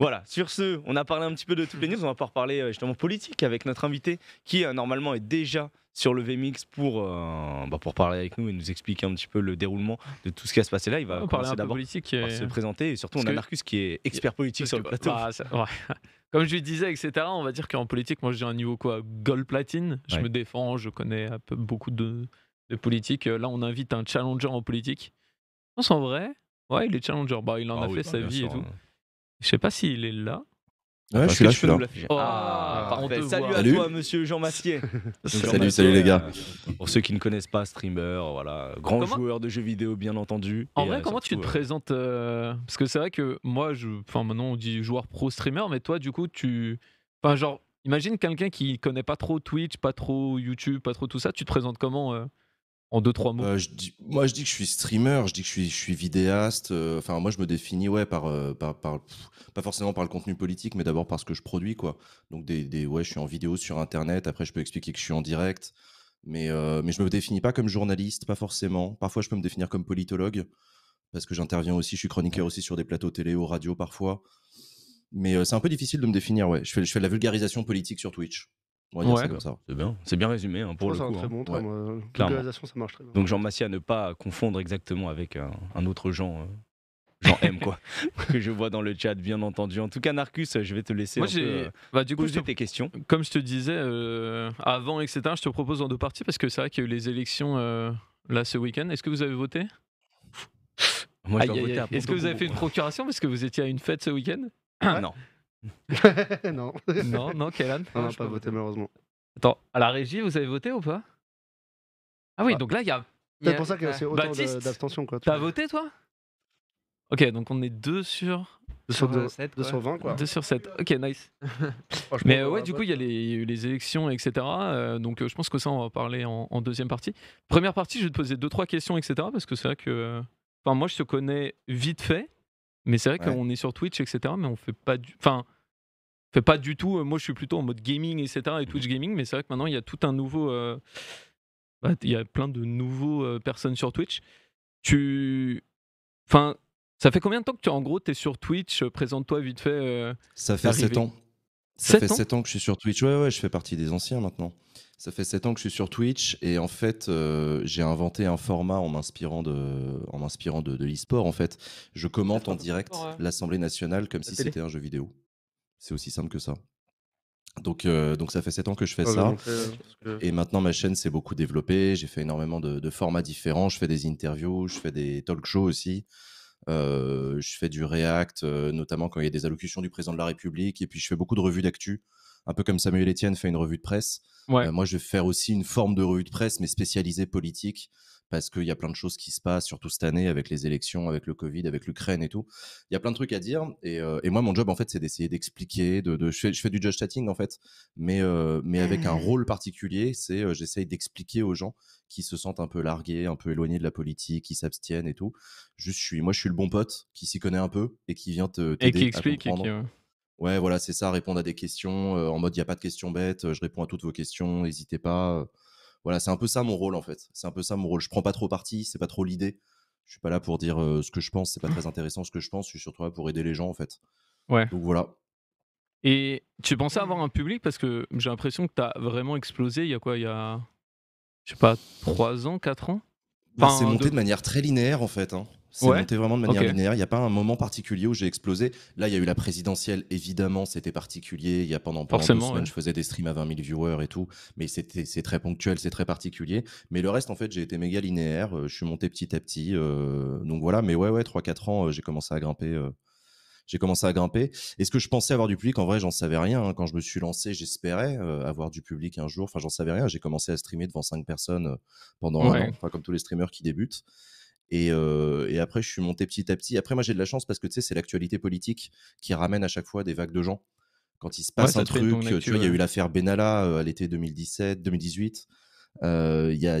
Voilà, sur ce, on a parlé un petit peu de toutes les news, on va pouvoir parler euh, justement politique avec notre invité qui euh, normalement est déjà sur le vmX pour, euh, bah, pour parler avec nous et nous expliquer un petit peu le déroulement de tout ce qui a se passé là. Il va parler de d'abord politique va se présenter et surtout on a Marcus qui est expert politique sur le plateau. Bah, Comme je lui disais, etc., on va dire qu'en politique, moi j'ai un niveau quoi Gold platine, je me défends, je connais beaucoup de, de politique. Là on invite un challenger en politique. Je pense en vrai, ouais il est challenger, bah, il en ah a fait sa vie et tout. Hein. Je sais pas s'il est là. Ouais, je suis là, oh, ah, salut à toi, monsieur Jean Massier. salut, salut les gars. pour ceux qui ne connaissent pas, streamer, voilà, grand joueur de jeux vidéo, bien entendu. En vrai, euh, comment tu te euh, présentes euh, Parce que c'est vrai que moi, je... enfin, maintenant on dit joueur pro streamer, mais toi, du coup, tu. Enfin, genre, imagine quelqu'un qui connaît pas trop Twitch, pas trop YouTube, pas trop tout ça, tu te présentes comment en deux trois mots euh, Moi, je dis que je suis streamer, je dis que je suis, je suis vidéaste. Euh, enfin, moi, je me définis, ouais, par, euh, pas forcément par le contenu politique, mais d'abord par ce que je produis, quoi. Donc, des, des, ouais, je suis en vidéo sur Internet. Après, je peux expliquer que je suis en direct, mais mais je me définis pas comme journaliste, pas forcément. Parfois, je peux me définir comme politologue parce que j'interviens aussi. Je suis chroniqueur aussi sur des plateaux télé ou radio parfois. Mais c'est un peu difficile de me définir, ouais. Je fais, je fais de la vulgarisation politique sur Twitch. C'est bien, c'est bien résumé hein, pour le C'est très hein. bon euh, ça marche très bien. Donc Jean Massia, ne pas confondre exactement avec un, autre Jean. Euh, Jean M, quoi, que je vois dans le chat, bien entendu. En tout cas, Narcus, je vais te laisser euh, bah, du coup, poser tes questions. Comme je te disais avant, etc., je te propose en deux parties parce que c'est vrai qu'il y a eu les élections là ce week-end. Est-ce que vous avez voté Moi, Est-ce que vous avez fait une procuration parce que vous étiez à une fête ce week-end Non. non. Non, non, Kélan On n'a pas voté, malheureusement. Attends, à la régie, vous avez voté ou pas Ah oui, ah. donc là, il y a. C'est pour ça qu'il y autant d'abstention. T'as voté, toi Ok, donc on est 2 sur. sur 7, 20, quoi. 2 sur 7. Ok, nice. Mais euh, ouais, du coup, il y, a les élections, etc. Euh, donc euh, je pense que ça, on va parler en, deuxième partie. Première partie, je vais te poser 2-3 questions, etc. Parce que c'est vrai que. Enfin, moi, je te connais vite fait. Mais c'est vrai qu'on est sur Twitch, etc. Mais on fait pas du. Enfin. Fait pas du tout. Euh, moi, je suis plutôt en mode gaming, etc. et Twitch gaming, mais c'est vrai que maintenant, il y a tout un nouveau. Euh, bah, il y a plein de nouveaux euh, personnes sur Twitch. Tu. Enfin, ça fait combien de temps que tu, en gros, es sur Twitch Présente-toi vite fait. ça fait 7 ans. Ça fait 7 ans que je suis sur Twitch. Ouais, ouais, je fais partie des anciens maintenant. Ça fait 7 ans que je suis sur Twitch et en fait, j'ai inventé un format en m'inspirant de, en de, l'e-sport. En fait, je commente en direct l'Assemblée nationale comme si c'était un jeu vidéo. C'est aussi simple que ça. Donc, euh, donc ça fait sept ans que je fais ça. Euh, Et maintenant, ma chaîne s'est beaucoup développée. J'ai fait énormément de, formats différents. Je fais des interviews, je fais des talk shows aussi. Euh, je fais du react, notamment quand il y a des allocutions du président de la République. Et puis, je fais beaucoup de revues d'actu, un peu comme Samuel Etienne fait une revue de presse. moi, je vais faire aussi une forme de revue de presse, mais spécialisée politique, parce qu'il y a plein de choses qui se passent, surtout cette année, avec les élections, avec le Covid, avec l'Ukraine et tout. Il y a plein de trucs à dire. Et, euh, moi, mon job, en fait, c'est d'essayer d'expliquer. De, je, fais, du judge chatting, en fait, mais, euh, mais avec un rôle particulier. C'est euh, j'essaye d'expliquer aux gens qui se sentent un peu largués, un peu éloignés de la politique, qui s'abstiennent et tout. Juste, je suis, moi, je suis le bon pote qui s'y connaît un peu et qui vient te et qui explique. ouais. voilà, c'est ça, répondre à des questions en mode il n'y a pas de questions bêtes, je réponds à toutes vos questions, n'hésitez pas. Voilà, c'est un peu ça mon rôle en fait. C'est un peu ça mon rôle. Je prends pas trop parti, c'est pas trop l'idée. Je suis pas là pour dire ce que je pense, c'est pas mmh. très intéressant ce que je pense. Je suis surtout là pour aider les gens en fait. Ouais. Donc voilà. Et tu pensais mmh. avoir un public parce que j'ai l'impression que tu as vraiment explosé il y a quoi Il y a, je sais pas, 3 ans, 4 ans bah, C'est monté de manière très linéaire en fait. Hein. C'est monté vraiment de manière linéaire. Il n'y a pas un moment particulier où j'ai explosé. Là, il y a eu la présidentielle. Évidemment, c'était particulier. Il y a pendant, pendant semaines, je faisais des streams à 20 000 viewers et tout. Mais c'était, c'est très ponctuel, c'est très particulier. Mais le reste, en fait, j'ai été méga linéaire. Euh, je suis monté petit à petit. Euh, donc voilà. Mais ouais, ouais, 3-4 ans, euh, j'ai commencé à grimper. j'ai commencé à grimper. Est-ce que je pensais avoir du public En vrai, j'en savais rien. Hein. Quand je me suis lancé, j'espérais avoir du public un jour. Enfin, j'en savais rien. J'ai commencé à streamer devant 5 personnes pendant un an, comme tous les streamers qui débutent. Euh, et, après, je suis monté petit à petit. Après, moi, j'ai de la chance parce que tu sais, c'est l'actualité politique qui ramène à chaque fois des vagues de gens. Quand il se passe un truc, tu vois, il y a eu l'affaire Benalla euh, à l'été 2017, 2018. Euh, il y a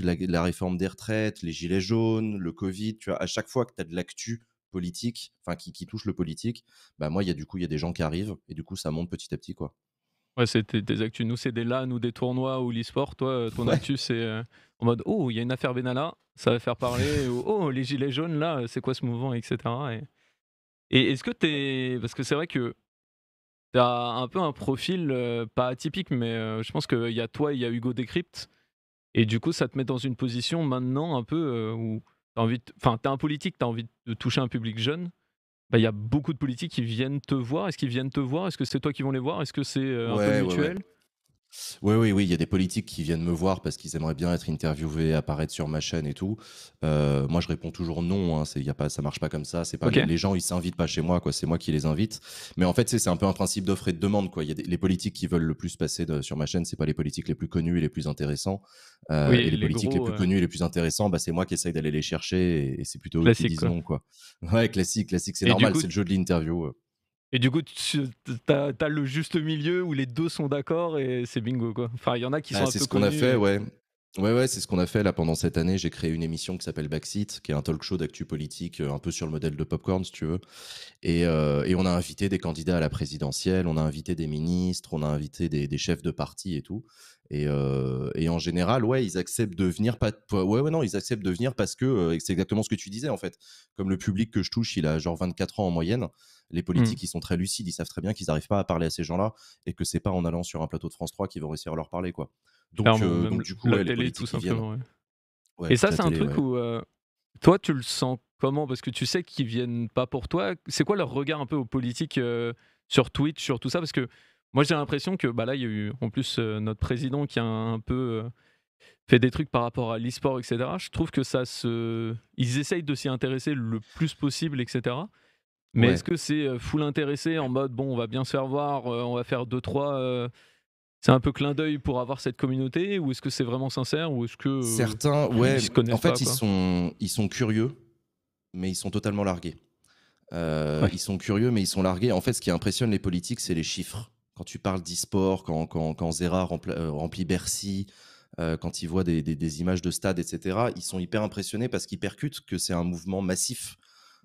la, réforme des retraites, les gilets jaunes, le Covid. Tu vois, à chaque fois que tu as de l'actu politique, enfin qui, touche le politique, bah moi, il y a du coup, il y a des gens qui arrivent et du coup, ça monte petit à petit, quoi. Ouais, c'était des actus. Nous, c'est des LAN ou des tournois ou l'e-sport. Toi, euh, ton actus c'est euh, en mode Oh, il y a une affaire Benalla, ça va faire parler. ou Oh, les gilets jaunes, là, euh, c'est quoi ce mouvement, etc. Et, est-ce que tu es. Parce que c'est vrai que tu as un peu un profil pas atypique, mais je pense qu'il y a toi, il y a Hugo Décrypte. Et du coup, ça te met dans une position maintenant un peu où tu envie enfin, as un politique, tu as envie de toucher un public jeune. Bah, il y a beaucoup de politiques qui viennent te voir. Est-ce qu'ils viennent te voir Est-ce que c'est toi qui vont les voir Est-ce que c'est euh, un peu mutuel oui, oui, oui, il y a des politiques qui viennent me voir parce qu'ils aimeraient bien être interviewés, apparaître sur ma chaîne et tout. Euh, moi, je réponds toujours non, hein, c'est, y a pas, ça marche pas comme ça. C'est pas les gens, ils s'invitent pas chez moi, C'est moi qui les invite. Mais en fait, c'est, un peu un principe d'offre et de demande, quoi. Il y a les politiques qui veulent le plus passer sur ma chaîne, c'est pas les politiques les plus connues et les plus intéressants. Euh, et les, politiques les plus connus et les plus intéressants, bah, c'est moi qui essaye d'aller les chercher et, c'est plutôt eux qui disent quoi. non, Ouais, classique, classique, c'est normal, c'est le jeu de l'interview. Euh. Et du coup, tu as, le juste milieu où les deux sont d'accord et c'est bingo quoi. Enfin, il y en a qui bah, sont un peu. C'est ce qu'on a fait, ouais. Ouais, ouais, c'est ce qu'on a fait là pendant cette année. J'ai créé une émission qui s'appelle Backseat, qui est un talk show d'actu politique, euh, un peu sur le modèle de Popcorn, si tu veux. Euh, et, on a invité des candidats à la présidentielle, on a invité des ministres, on a invité des, chefs de parti et tout. Et, euh, et, en général, ouais, ils acceptent de venir. Pas, ouais, ouais, non, ils acceptent de venir parce que c'est exactement ce que tu disais en fait. Comme le public que je touche, il a genre 24 ans en moyenne. Les politiques, mmh. ils sont très lucides, ils savent très bien qu'ils n'arrivent pas à parler à ces gens-là et que c'est pas en allant sur un plateau de France 3 qu'ils vont réussir à leur parler, quoi. Euh, donc, du coup, la télé, tout hein. simplement. et ça, c'est un truc où euh, toi, tu le sens comment Parce que tu sais qu'ils viennent pas pour toi. C'est quoi leur regard un peu aux politiques euh, sur Twitch, sur tout ça Parce que moi, j'ai l'impression que bah, là, il y a eu en plus notre président qui a un, peu fait des trucs par rapport à l'e-sport, etc. Je trouve que ça se. Ils essayent de s'y intéresser le plus possible, etc. Mais est-ce que c'est full intéressé en mode bon, on va bien se faire voir, on va faire deux, trois c'est un peu clin d'œil pour avoir cette communauté ou est-ce que c'est vraiment sincère ou est-ce que euh, certains ouais en fait ils sont ils sont curieux mais ils sont totalement largués euh, ils sont curieux mais ils sont largués en fait ce qui impressionne les politiques c'est les chiffres quand tu parles d'e-sport quand quand, Zera euh, remplit Bercy quand ils voient des, images de stade, etc ils sont hyper impressionnés parce qu'ils percutent que c'est un mouvement massif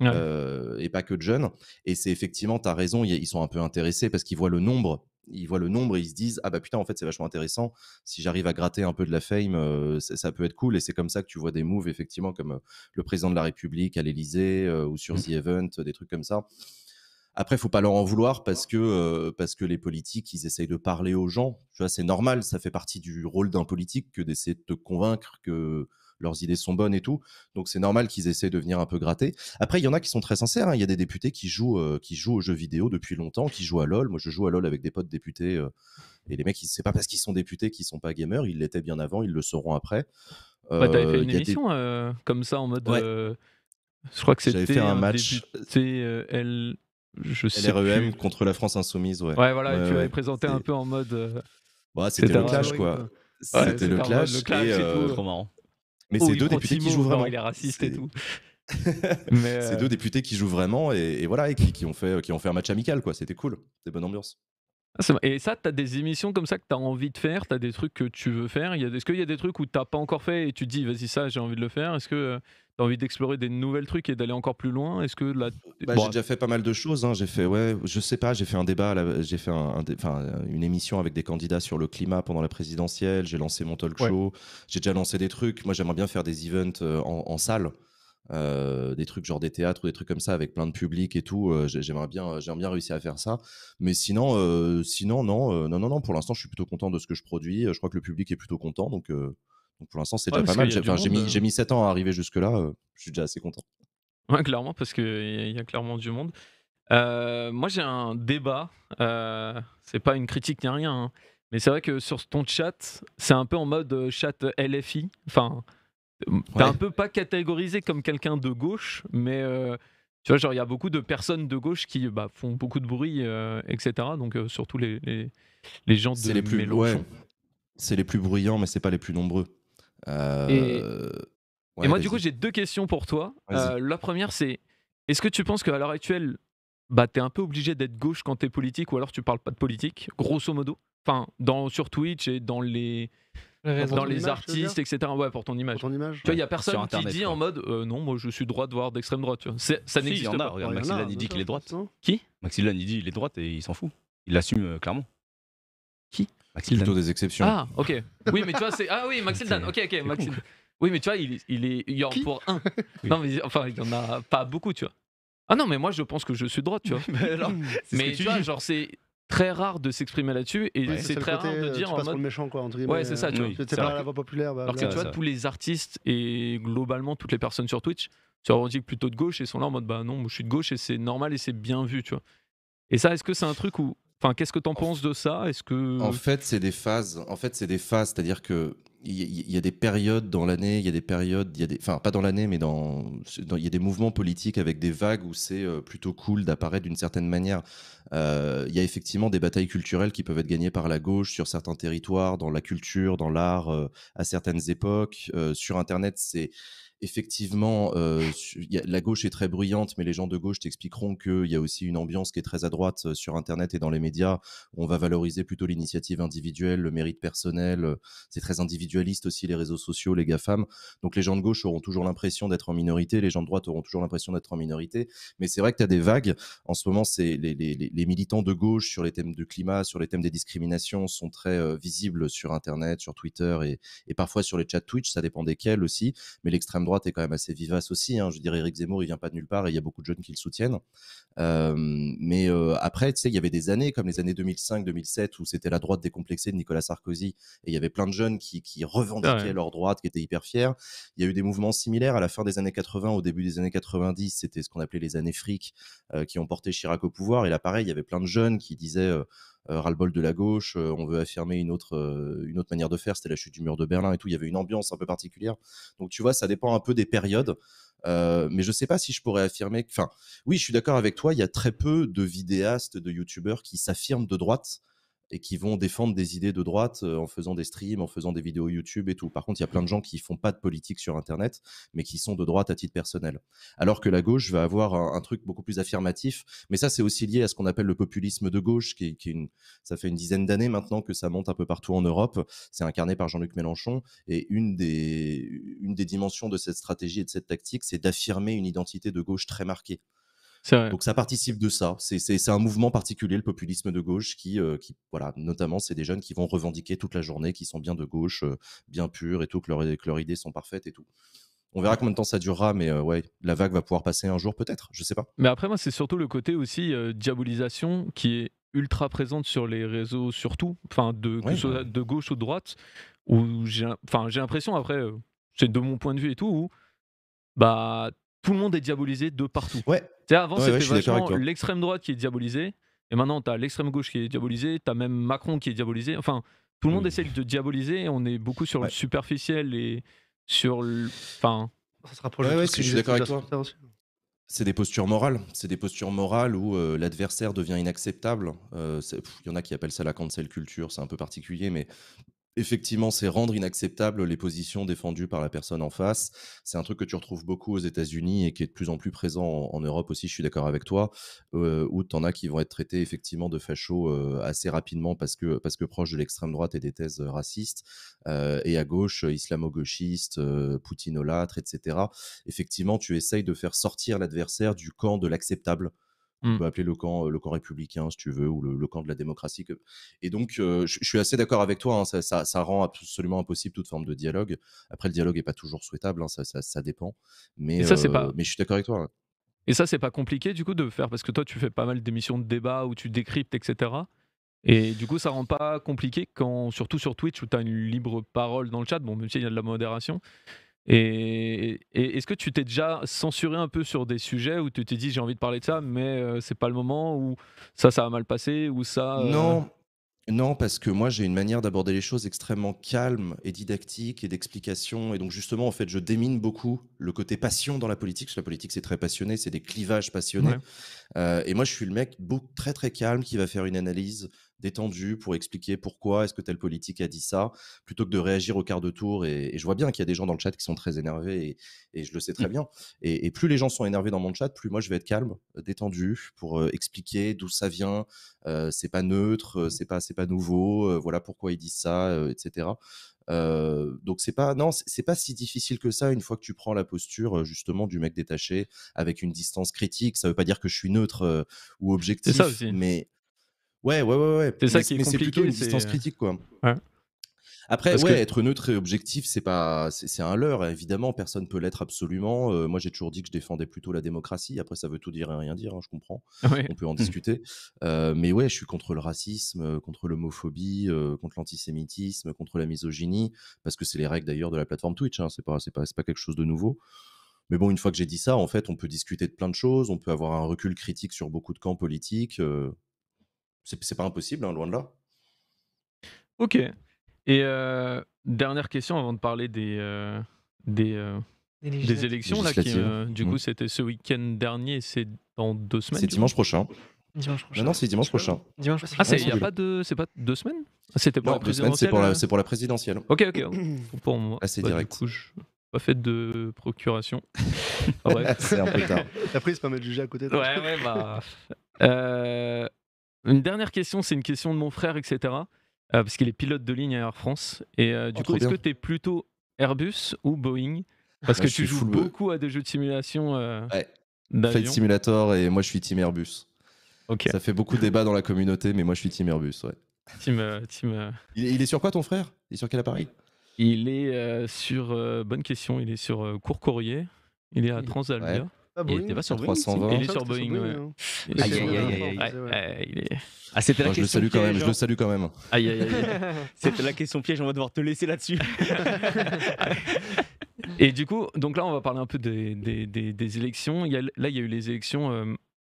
et pas que de jeunes et c'est effectivement tu as raison ils sont un peu intéressés parce qu'ils voient le nombre ils voient le nombre et ils se disent ah bah putain en fait c'est vachement intéressant si j'arrive à gratter un peu de la fame euh, ça, peut être cool et c'est comme ça que tu vois des moves effectivement comme euh, le président de la République à l'Élysée euh, ou sur mmh. The Event des trucs comme ça après il faut pas leur en vouloir parce que parce que les politiques ils essayent de parler aux gens tu vois c'est normal ça fait partie du rôle d'un politique que d'essayer de te convaincre que leurs idées sont bonnes et tout. Donc c'est normal qu'ils essaient de venir un peu gratter. Après, il y en a qui sont très sincères. Hein. Il y a des députés qui jouent, euh, qui jouent aux jeux vidéo depuis longtemps, qui jouent à LoL. Moi, je joue à LoL avec des potes députés. Euh, et les mecs, c'est pas parce qu'ils sont députés qu'ils sont pas gamers. Ils l'étaient bien avant, ils le seront après. T'avais fait euh, une émission comme ça en mode. je crois que c'était un, match. L... je suis LREM contre la France Insoumise. Ouais, voilà, tu avais présenté un peu en mode. Bah, c'était le clash, quoi. C'était le, clash. Le clash trop marrant. Mais oh, c'est deux députés qui jouent vraiment. il est raciste et tout. Euh, c'est deux députés qui jouent vraiment et, voilà et qui, ont fait, euh, qui ont fait un match amical quoi. C'était cool, c'était bonne ambiance ah, Et ça, tu as des émissions comme ça que tu as envie de faire, tu as des trucs que tu veux faire. Est-ce qu'il y a des trucs où tu pas encore fait et tu te dis, vas-y, ça, j'ai envie de le faire Est-ce que euh, T'as envie d'explorer des nouvelles trucs et d'aller encore plus loin Est-ce que bah, j'ai déjà fait pas mal de choses. Hein. J'ai fait, ouais, je sais pas, j'ai fait un débat, j'ai fait un, une émission avec des candidats sur le climat pendant la présidentielle. J'ai lancé mon talk show. J'ai déjà lancé des trucs. Moi, j'aimerais bien faire des events euh, en, salle. Euh, des trucs genre des théâtres ou des trucs comme ça avec plein de public et tout. Euh, j'aimerais bien, j'aimerais bien réussir à faire ça. Mais sinon, sinon non, non, non, non. Pour l'instant, je suis plutôt content de ce que je produis. Je crois que le public est plutôt content, donc pour l'instant, c'est déjà pas mal. J'ai mis, 7 euh. ans à arriver jusque-là. Euh, je suis déjà assez content. Ouais, clairement, parce qu'il y, y, a clairement du monde. Euh, moi, j'ai un débat. c'est pas une critique ni rien. Hein, mais c'est vrai que sur ton chat, c'est un peu en mode chat LFI. Enfin, t'es un peu pas catégorisé comme quelqu'un de gauche, mais tu vois, genre, il y a beaucoup de personnes de gauche qui bah, font beaucoup de bruit, etc. Donc, surtout les, les, gens de les plus, ouais. C'est les plus bruyants, mais c'est pas les plus nombreux. Et, euh, moi, du coup, j'ai deux questions pour toi. Euh, la première, c'est est-ce que tu penses qu'à l'heure actuelle, bah, tu es un peu obligé d'être gauche quand tu es politique ou alors tu parles pas de politique, grosso modo Enfin, dans, sur Twitch et dans les, dans les artistes, etc. Ouais, pour ton image. Tu vois, il n'y a personne qui dit en mode euh, non, moi je suis droite, voire d'extrême droite. Tu Ça n'existe pas. Regarde, il dit qu'il est droite. Qui Maximilian, il dit qu'il est droite et il s'en fout. Il l'assume clairement. Qui Maxildan. Plutôt des exceptions. Ah, ok. Oui, mais tu vois, c'est. Ah oui, Maxildan. Ok, ok. Maxildan. Oui, mais tu vois, il, il y en a pour un. Non, mais enfin, il y en a pas beaucoup, tu vois. Ah non, mais moi, je pense que je suis de droite, tu vois. mais, tu, vois, genre, c'est très rare de s'exprimer là-dessus et c'est très rare de euh, dire en mode le méchant quoi entre guillemets ouais c'est ça tu euh, vois c'est pas la voix populaire alors que tu vois tous les artistes et globalement toutes les personnes sur Twitch Tu se dit plutôt de gauche et sont là en mode bah non moi, je suis de gauche et c'est normal et c'est bien vu tu vois et ça est-ce que c'est un truc où qu'est-ce que tu en, penses de ça Est-ce que En fait, c'est des phases. En fait, c'est des phases, c'est-à-dire que il y, a des périodes dans l'année, il y a des périodes, il y a des, enfin pas dans l'année, mais dans, il y a des mouvements politiques avec des vagues où c'est euh, plutôt cool d'apparaître d'une certaine manière. Euh, il y a effectivement des batailles culturelles qui peuvent être gagnées par la gauche sur certains territoires, dans la culture, dans l'art, euh, à certaines époques. sur Internet, c'est effectivement, euh, la gauche est très bruyante, mais les gens de gauche t'expliqueront qu'il y a aussi une ambiance qui est très à droite euh, sur Internet et dans les médias. On va valoriser plutôt l'initiative individuelle, le mérite personnel. Euh, c'est très individualiste aussi les réseaux sociaux, les GAFAM. Donc les gens de gauche auront toujours l'impression d'être en minorité, les gens de droite auront toujours l'impression d'être en minorité. Mais c'est vrai que tu as des vagues. En ce moment, c'est les, les, militants de gauche sur les thèmes du climat, sur les thèmes des discriminations sont très visibles sur Internet, sur Twitter et, et parfois sur les chats Twitch, ça dépend desquels aussi. Mais l'extrême droite est quand même assez vivace aussi. Hein. Je dirais Eric Zemmour, il vient pas de nulle part et il y a beaucoup de jeunes qui le soutiennent. Euh, mais euh, après, tu sais, il y avait des années comme les années 2005-2007 où c'était la droite décomplexée de Nicolas Sarkozy et il y avait plein de jeunes qui, revendiquaient leur droite, qui étaient hyper fiers. Il y a eu des mouvements similaires à la fin des années 80, au début des années 90. C'était ce qu'on appelait les années fric euh, qui ont porté Chirac au pouvoir. Et là, pareil, il y avait plein de jeunes qui disaient euh, ras-le-bol de la gauche, euh, on veut affirmer une autre, euh, une autre manière de faire, c'était la chute du mur de Berlin et tout, il y avait une ambiance un peu particulière. Donc tu vois, ça dépend un peu des périodes. mais je sais pas si je pourrais affirmer. Enfin, oui, je suis d'accord avec toi. Il y a très peu de vidéastes, de youtubeurs qui s'affirment de droite et qui vont défendre des idées de droite euh, en faisant des streams, en faisant des vidéos YouTube et tout. Par contre, il y a plein de gens qui font pas de politique sur Internet, mais qui sont de droite à titre personnel. Alors que la gauche va avoir un, truc beaucoup plus affirmatif, mais ça c'est aussi lié à ce qu'on appelle le populisme de gauche, qui, une, ça fait une dizaine d'années maintenant que ça monte un peu partout en Europe. C'est incarné par Jean-Luc Mélenchon et une des dimensions de cette stratégie et de cette tactique, c'est d'affirmer une identité de gauche très marquée. Donc ça participe de ça. C'est un mouvement particulier, le populisme de gauche, qui, euh, qui voilà, notamment, c'est des jeunes qui vont revendiquer toute la journée, qui sont bien de gauche, euh, bien purs et tout, que, leurs idées sont parfaites et tout. On verra combien de temps ça durera, mais euh, ouais, la vague va pouvoir passer un jour peut-être, je sais pas. Mais après, moi, c'est surtout le côté aussi diabolisation qui est ultra présente sur les réseaux, surtout, enfin, de, de gauche ou de droite, où j'ai l'impression, après, c'est de mon point de vue et tout, où bah, tout le monde est diabolisé de partout. Ouais. cest avant, c'était l'extrême droite qui est diabolisée, et maintenant, tu as l'extrême gauche qui est diabolisée, tu as même Macron qui est diabolisé. Enfin, tout le monde essaie de diaboliser, on est beaucoup sur le superficiel et sur le. Enfin. Ça sera C'est des postures morales. C'est des postures morales où euh, l'adversaire devient inacceptable. Euh, il y en a qui appellent ça la cancel culture, c'est un peu particulier, mais effectivement, c'est rendre inacceptables les positions défendues par la personne en face. C'est un truc que tu retrouves beaucoup aux États-Unis et qui est de plus en plus présent en, Europe aussi, je suis d'accord avec toi, euh, où tu en as qui vont être traités effectivement de facho euh, assez rapidement parce que, parce que proche de l'extrême droite et des thèses racistes, euh, et à gauche, islamo-gauchistes, poutinolâtre, etc. Effectivement, tu essayes de faire sortir l'adversaire du camp de l'acceptable. On mmh. peut appeler le camp, le camp républicain, si tu veux, ou le, camp de la démocratie. Que... Et donc, je, suis assez d'accord avec toi. Hein, ça, rend absolument impossible toute forme de dialogue. Après, le dialogue n'est pas toujours souhaitable. Hein, ça, ça, dépend. Mais, ça, pas... mais je suis d'accord avec toi. Et ça, c'est pas compliqué du coup de faire parce que toi, tu fais pas mal d'émissions de débat où tu décryptes, etc. Et du coup, ça rend pas compliqué quand, surtout sur Twitch, où tu as une libre parole dans le chat, bon, même s'il y a de la modération, et, est-ce que tu t'es déjà censuré un peu sur des sujets où tu t'es dit j'ai envie de parler de ça, mais euh, c'est pas le moment, ou ça, ça a mal passé, ou ça. Euh non, non, parce que moi, j'ai une manière d'aborder les choses extrêmement calme et didactique et d'explication. Et donc, justement, en fait, je démine beaucoup le côté passion dans la politique, parce que la politique, c'est très passionné, c'est des clivages passionnés. Euh, et moi, je suis le mec très, très calme qui va faire une analyse détendu pour expliquer pourquoi est-ce que telle politique a dit ça, plutôt que de réagir au quart de tour. Et, je vois bien qu'il y a des gens dans le chat qui sont très énervés et, je le sais très mm. bien. Et, plus les gens sont énervés dans mon chat, plus moi je vais être calme, euh, détendu pour euh, expliquer d'où ça vient. Euh, c'est pas neutre, mm. c'est pas c'est pas nouveau. voilà pourquoi ils disent ça, etc. donc c'est pas non c'est pas si difficile que ça une fois que tu prends la posture justement du mec détaché avec une distance critique ça veut pas dire que je suis neutre ou objectif mais Ouais, ouais, ouais, ouais. C'est ça qui est C'est plutôt une distance euh, critique, quoi. Après, être neutre et objectif, c'est pas, c'est un leurre. Évidemment, personne peut l'être absolument. Euh, moi, j'ai toujours dit que je défendais plutôt la démocratie. Après, ça veut tout dire et rien dire. Hein, je comprends. On peut en discuter. Euh, mais ouais, je suis contre le racisme, contre l'homophobie, contre l'antisémitisme, contre la misogynie, parce que c'est les règles d'ailleurs de la plateforme Twitch. Hein. c'est pas, c'est pas, pas quelque chose de nouveau. Mais bon, une fois que j'ai dit ça, en fait, on peut discuter de plein de choses. On peut avoir un recul critique sur beaucoup de camps politiques c'est pas impossible, hein, loin de là. Ok. Et euh, dernière question avant de parler des, euh, euh, des, des, élections, là, qui, euh, du coup, mmh. c'était ce week-end dernier, c'est dans deux semaines. C'est dimanche prochain. Dimanche prochain. Non, c'est dimanche prochain. Dimanche prochain. Ah, il a ah, pas de, c'est pas deux semaines ah, C'était pour non, la présidentielle. C'est pour, pour, la présidentielle. Ok, ok. pour moi. Assez bah, direct. Du coup, je pas fait de procuration. Ah, c'est un peu tard. Après, c'est pas mal jugé à côté. De ouais, ouais, bah. Euh, une dernière question, c'est une question de mon frère, etc. Euh, parce qu'il est pilote de ligne à Air France. Et euh, du oh, coup, est-ce que tu es plutôt Airbus ou Boeing Parce que tu joues beaucoup à des jeux de simulation. Euh, ouais. Flight Simulator et moi je suis Team Airbus. Ok. Ça fait beaucoup de débats dans la communauté, mais moi je suis Team Airbus. Ouais. Team, euh, Il, est sur quoi ton frère Il est sur quel appareil Il est sur. bonne question, il est sur courrier Il est à Transalpia il pas sur Il est sur Boeing. Aïe, aïe, aïe, Ah, c'était je hein. Le salue quand même, salue quand même. c'était la question piège, on va devoir te laisser là-dessus. Et du coup, donc là, on va parler un peu des, des, élections. Il là, il y a eu les élections euh,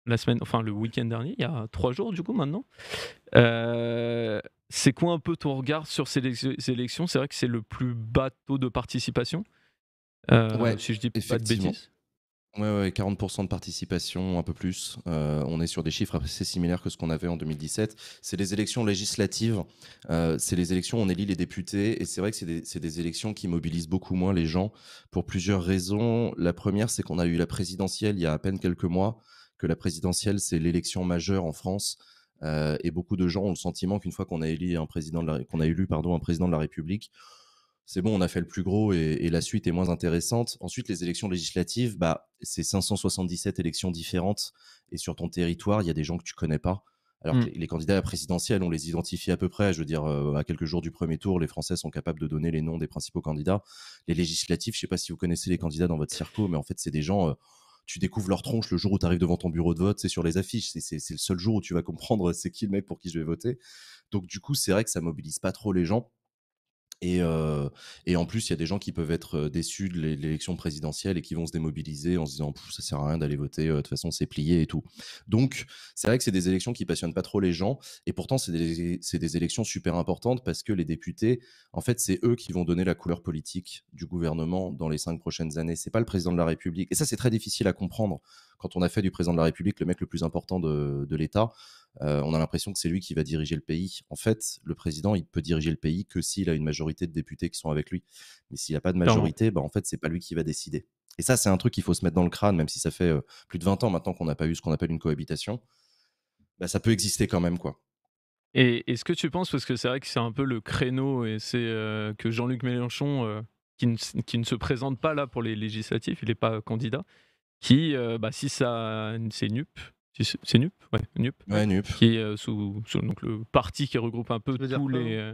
la semaine, enfin le week-end dernier, il y a trois jours du coup maintenant. Euh, c'est quoi un peu ton regard sur ces, élections C'est vrai que c'est le plus bas taux de participation. Euh, si je dis pas de bêtises. Oui, 40% de participation, un peu plus. Euh, on est sur des chiffres assez similaires que ce qu'on avait en 2017. C'est les élections législatives. Euh, c'est les élections, où on élit les députés. Et c'est vrai que c'est des, élections qui mobilisent beaucoup moins les gens pour plusieurs raisons. La première, c'est qu'on a eu la présidentielle il y a à peine quelques mois, que la présidentielle, c'est l'élection majeure en France. Euh, et beaucoup de gens ont le sentiment qu'une fois qu'on a, élu un président qu'on a élu pardon, un président de la République, c'est bon, on a fait le plus gros et, la suite est moins intéressante. Ensuite, les élections législatives, bah, c'est 577 élections différentes et sur ton territoire, il y a des gens que tu connais pas. Alors hmm. les candidats à la présidentielle, on les identifie à peu près. Je veux dire, euh, à quelques jours du premier tour, les Français sont capables de donner les noms des principaux candidats. Les législatives, je sais pas si vous connaissez les candidats dans votre circo, mais en fait, c'est des gens. Euh, tu découvres leur tronche le jour où tu arrives devant ton bureau de vote, c'est sur les affiches, c'est le seul jour où tu vas comprendre euh, c'est qui le mec pour qui je vais voter. Donc du coup, c'est vrai que ça mobilise pas trop les gens. Euh, et, en plus, il y a des gens qui peuvent être euh, déçus de l'élection présidentielle et qui vont se démobiliser en se disant ça sert à rien d'aller voter, euh, de toute façon c'est plié et tout. Donc, c'est vrai que c'est des élections qui passionnent pas trop les gens, et pourtant c'est des, élections super importantes parce que les députés, en fait, c'est eux qui vont donner la couleur politique du gouvernement dans les cinq prochaines années. C'est pas le président de la République, et ça c'est très difficile à comprendre quand on a fait du président de la République le mec le plus important de l'État. Euh, on a l'impression que c'est lui qui va diriger le pays. En fait, le président, il peut diriger le pays que s'il a une majorité de députés qui sont avec lui. Mais s'il n'a pas de majorité, bah, en fait, c'est pas lui qui va décider. Et ça, c'est un truc qu'il faut se mettre dans le crâne, même si ça fait euh, plus de 20 ans maintenant qu'on n'a pas eu ce qu'on appelle une cohabitation. Bah, ça peut exister quand même, quoi. Et est-ce que tu penses, parce que c'est vrai que c'est un peu le créneau, et c'est euh, que Jean-Luc Mélenchon, qui ne, se présente pas là pour les législatives, il n'est pas candidat, qui, bah, si ça, c'est NUP, c'est NUP Ouais, NUP. Ouais, Qui est euh, sous, le parti qui regroupe un peu tous les.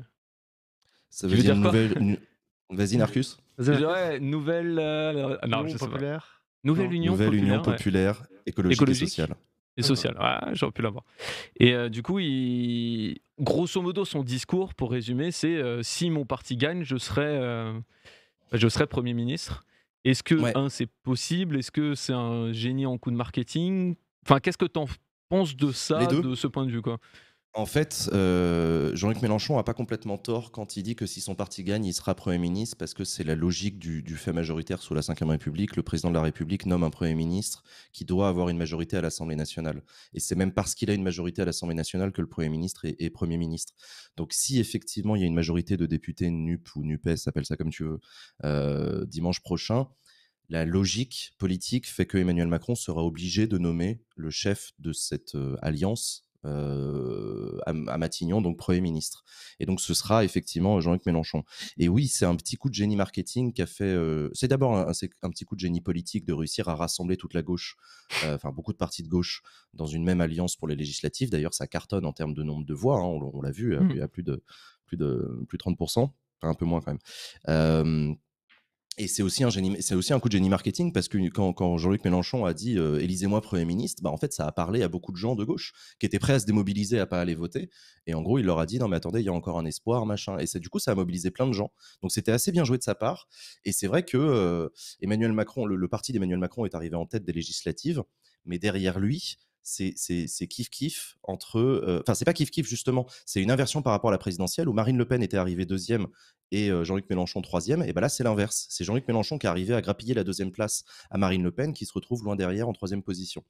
Ça veut dire, euh, nouvelle. Vas-y, Narcus. nouvelle. union populaire. Nouvelle Union populaire, écologique, et sociale. Et sociale, ouais, ah, j'aurais pu l'avoir. Et euh, du coup, grosso modo, son discours, pour résumer, c'est si mon parti gagne, je serai, je serai Premier ministre. Est-ce que, c'est possible Est-ce que c'est un génie en coup de marketing qu'est-ce que tu en penses de ça, de ce point de vue, en fait, euh, Jean-Luc Mélenchon n'a pas complètement tort quand il dit que si son parti gagne, il sera Premier ministre, parce que c'est la logique du, fait majoritaire sous la Ve République. Le président de la République nomme un Premier ministre qui doit avoir une majorité à l'Assemblée nationale. Et c'est même parce qu'il a une majorité à l'Assemblée nationale que le Premier ministre est, Premier ministre. Donc si effectivement il y a une majorité de députés NUP ou NUPES, appelle ça comme tu veux, euh, dimanche prochain, la logique politique fait que Emmanuel Macron sera obligé de nommer le chef de cette euh, alliance euh, à, Matignon, donc Premier ministre. Et donc ce sera effectivement Jean-Luc Mélenchon. Et oui, c'est un petit coup de génie marketing qui a fait. Euh, c'est d'abord un, petit coup de génie politique de réussir à rassembler toute la gauche, enfin beaucoup de partis de gauche, dans une même alliance pour les législatives. D'ailleurs, ça cartonne en termes de nombre de voix. Hein, on, l'a vu, mmh. il y a plus de, plus de plus de 30%, un peu moins quand même. Et c'est aussi, un coup de génie marketing parce que quand, Jean-Luc Mélenchon a dit euh, élisez-moi Premier ministre, bah en fait, ça a parlé à beaucoup de gens de gauche qui étaient prêts à se démobiliser, à pas aller voter. Et en gros, il leur a dit non, mais attendez, il y a encore un espoir, machin. Et du coup, ça a mobilisé plein de gens. Donc, c'était assez bien joué de sa part. Et c'est vrai que euh, Emmanuel Macron, le parti d'Emmanuel Macron est arrivé en tête des législatives, mais derrière lui, c'est kiff-kiff entre. Euh, enfin, c'est pas kiff-kiff, justement. C'est une inversion par rapport à la présidentielle où Marine Le Pen était arrivée deuxième et euh, Jean-Luc Mélenchon troisième. Et ben là, c'est l'inverse. C'est Jean-Luc Mélenchon qui est arrivé à grappiller la deuxième place à Marine Le Pen qui se retrouve loin derrière en troisième position.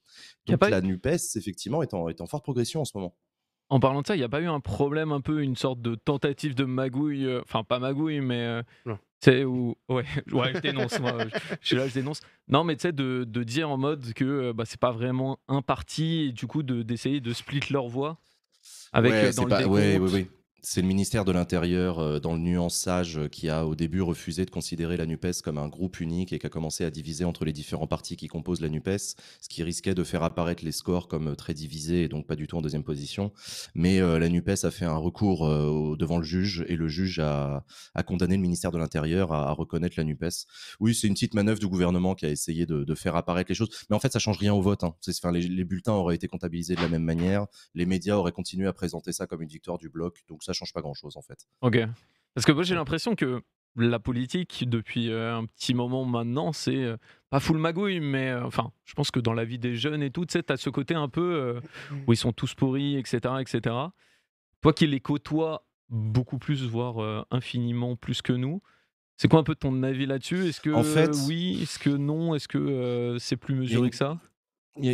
Donc la NUPES, effectivement, est en, forte progression en ce moment. En parlant de ça, il n'y a pas eu un problème, un peu une sorte de tentative de magouille, euh, enfin pas magouille, mais sais, ou. Ouais, ouais je dénonce, moi. Je, suis là, je dénonce. Non, mais tu sais, de, de, dire en mode que euh, bah, c'est pas vraiment un parti, et du coup, d'essayer de, split leur voix. Avec, euh, dans le ouais, ouais, ouais c'est le ministère de l'Intérieur, euh, dans le nuançage, euh, qui a au début refusé de considérer la NUPES comme un groupe unique et qui a commencé à diviser entre les différents partis qui composent la NUPES, ce qui risquait de faire apparaître les scores comme euh, très divisés et donc pas du tout en deuxième position. Mais la NUPES a fait un recours devant le juge et le juge a, condamné le ministère de l'Intérieur à, reconnaître la NUPES. Oui, c'est une petite manœuvre du gouvernement qui a essayé de, faire apparaître les choses. Mais en fait, ça change rien au vote. Hein. Enfin, les, les bulletins auraient été comptabilisés de la même manière. Les médias auraient continué à présenter ça comme une victoire du bloc. Donc ça, ça change pas grand chose en fait. Ok. Parce que moi j'ai l'impression que la politique depuis euh, un petit moment maintenant, c'est euh, pas full magouille, mais euh, enfin, je pense que dans la vie des jeunes et tout, tu sais, ce côté un peu mm. où ils sont tous pourris, etc., etc. Toi qui les côtoies beaucoup plus, voire infiniment plus que nous, c'est quoi un peu ton avis là-dessus Est-ce que en fait, oui Est-ce que non Est-ce que c'est plus mesuré que ça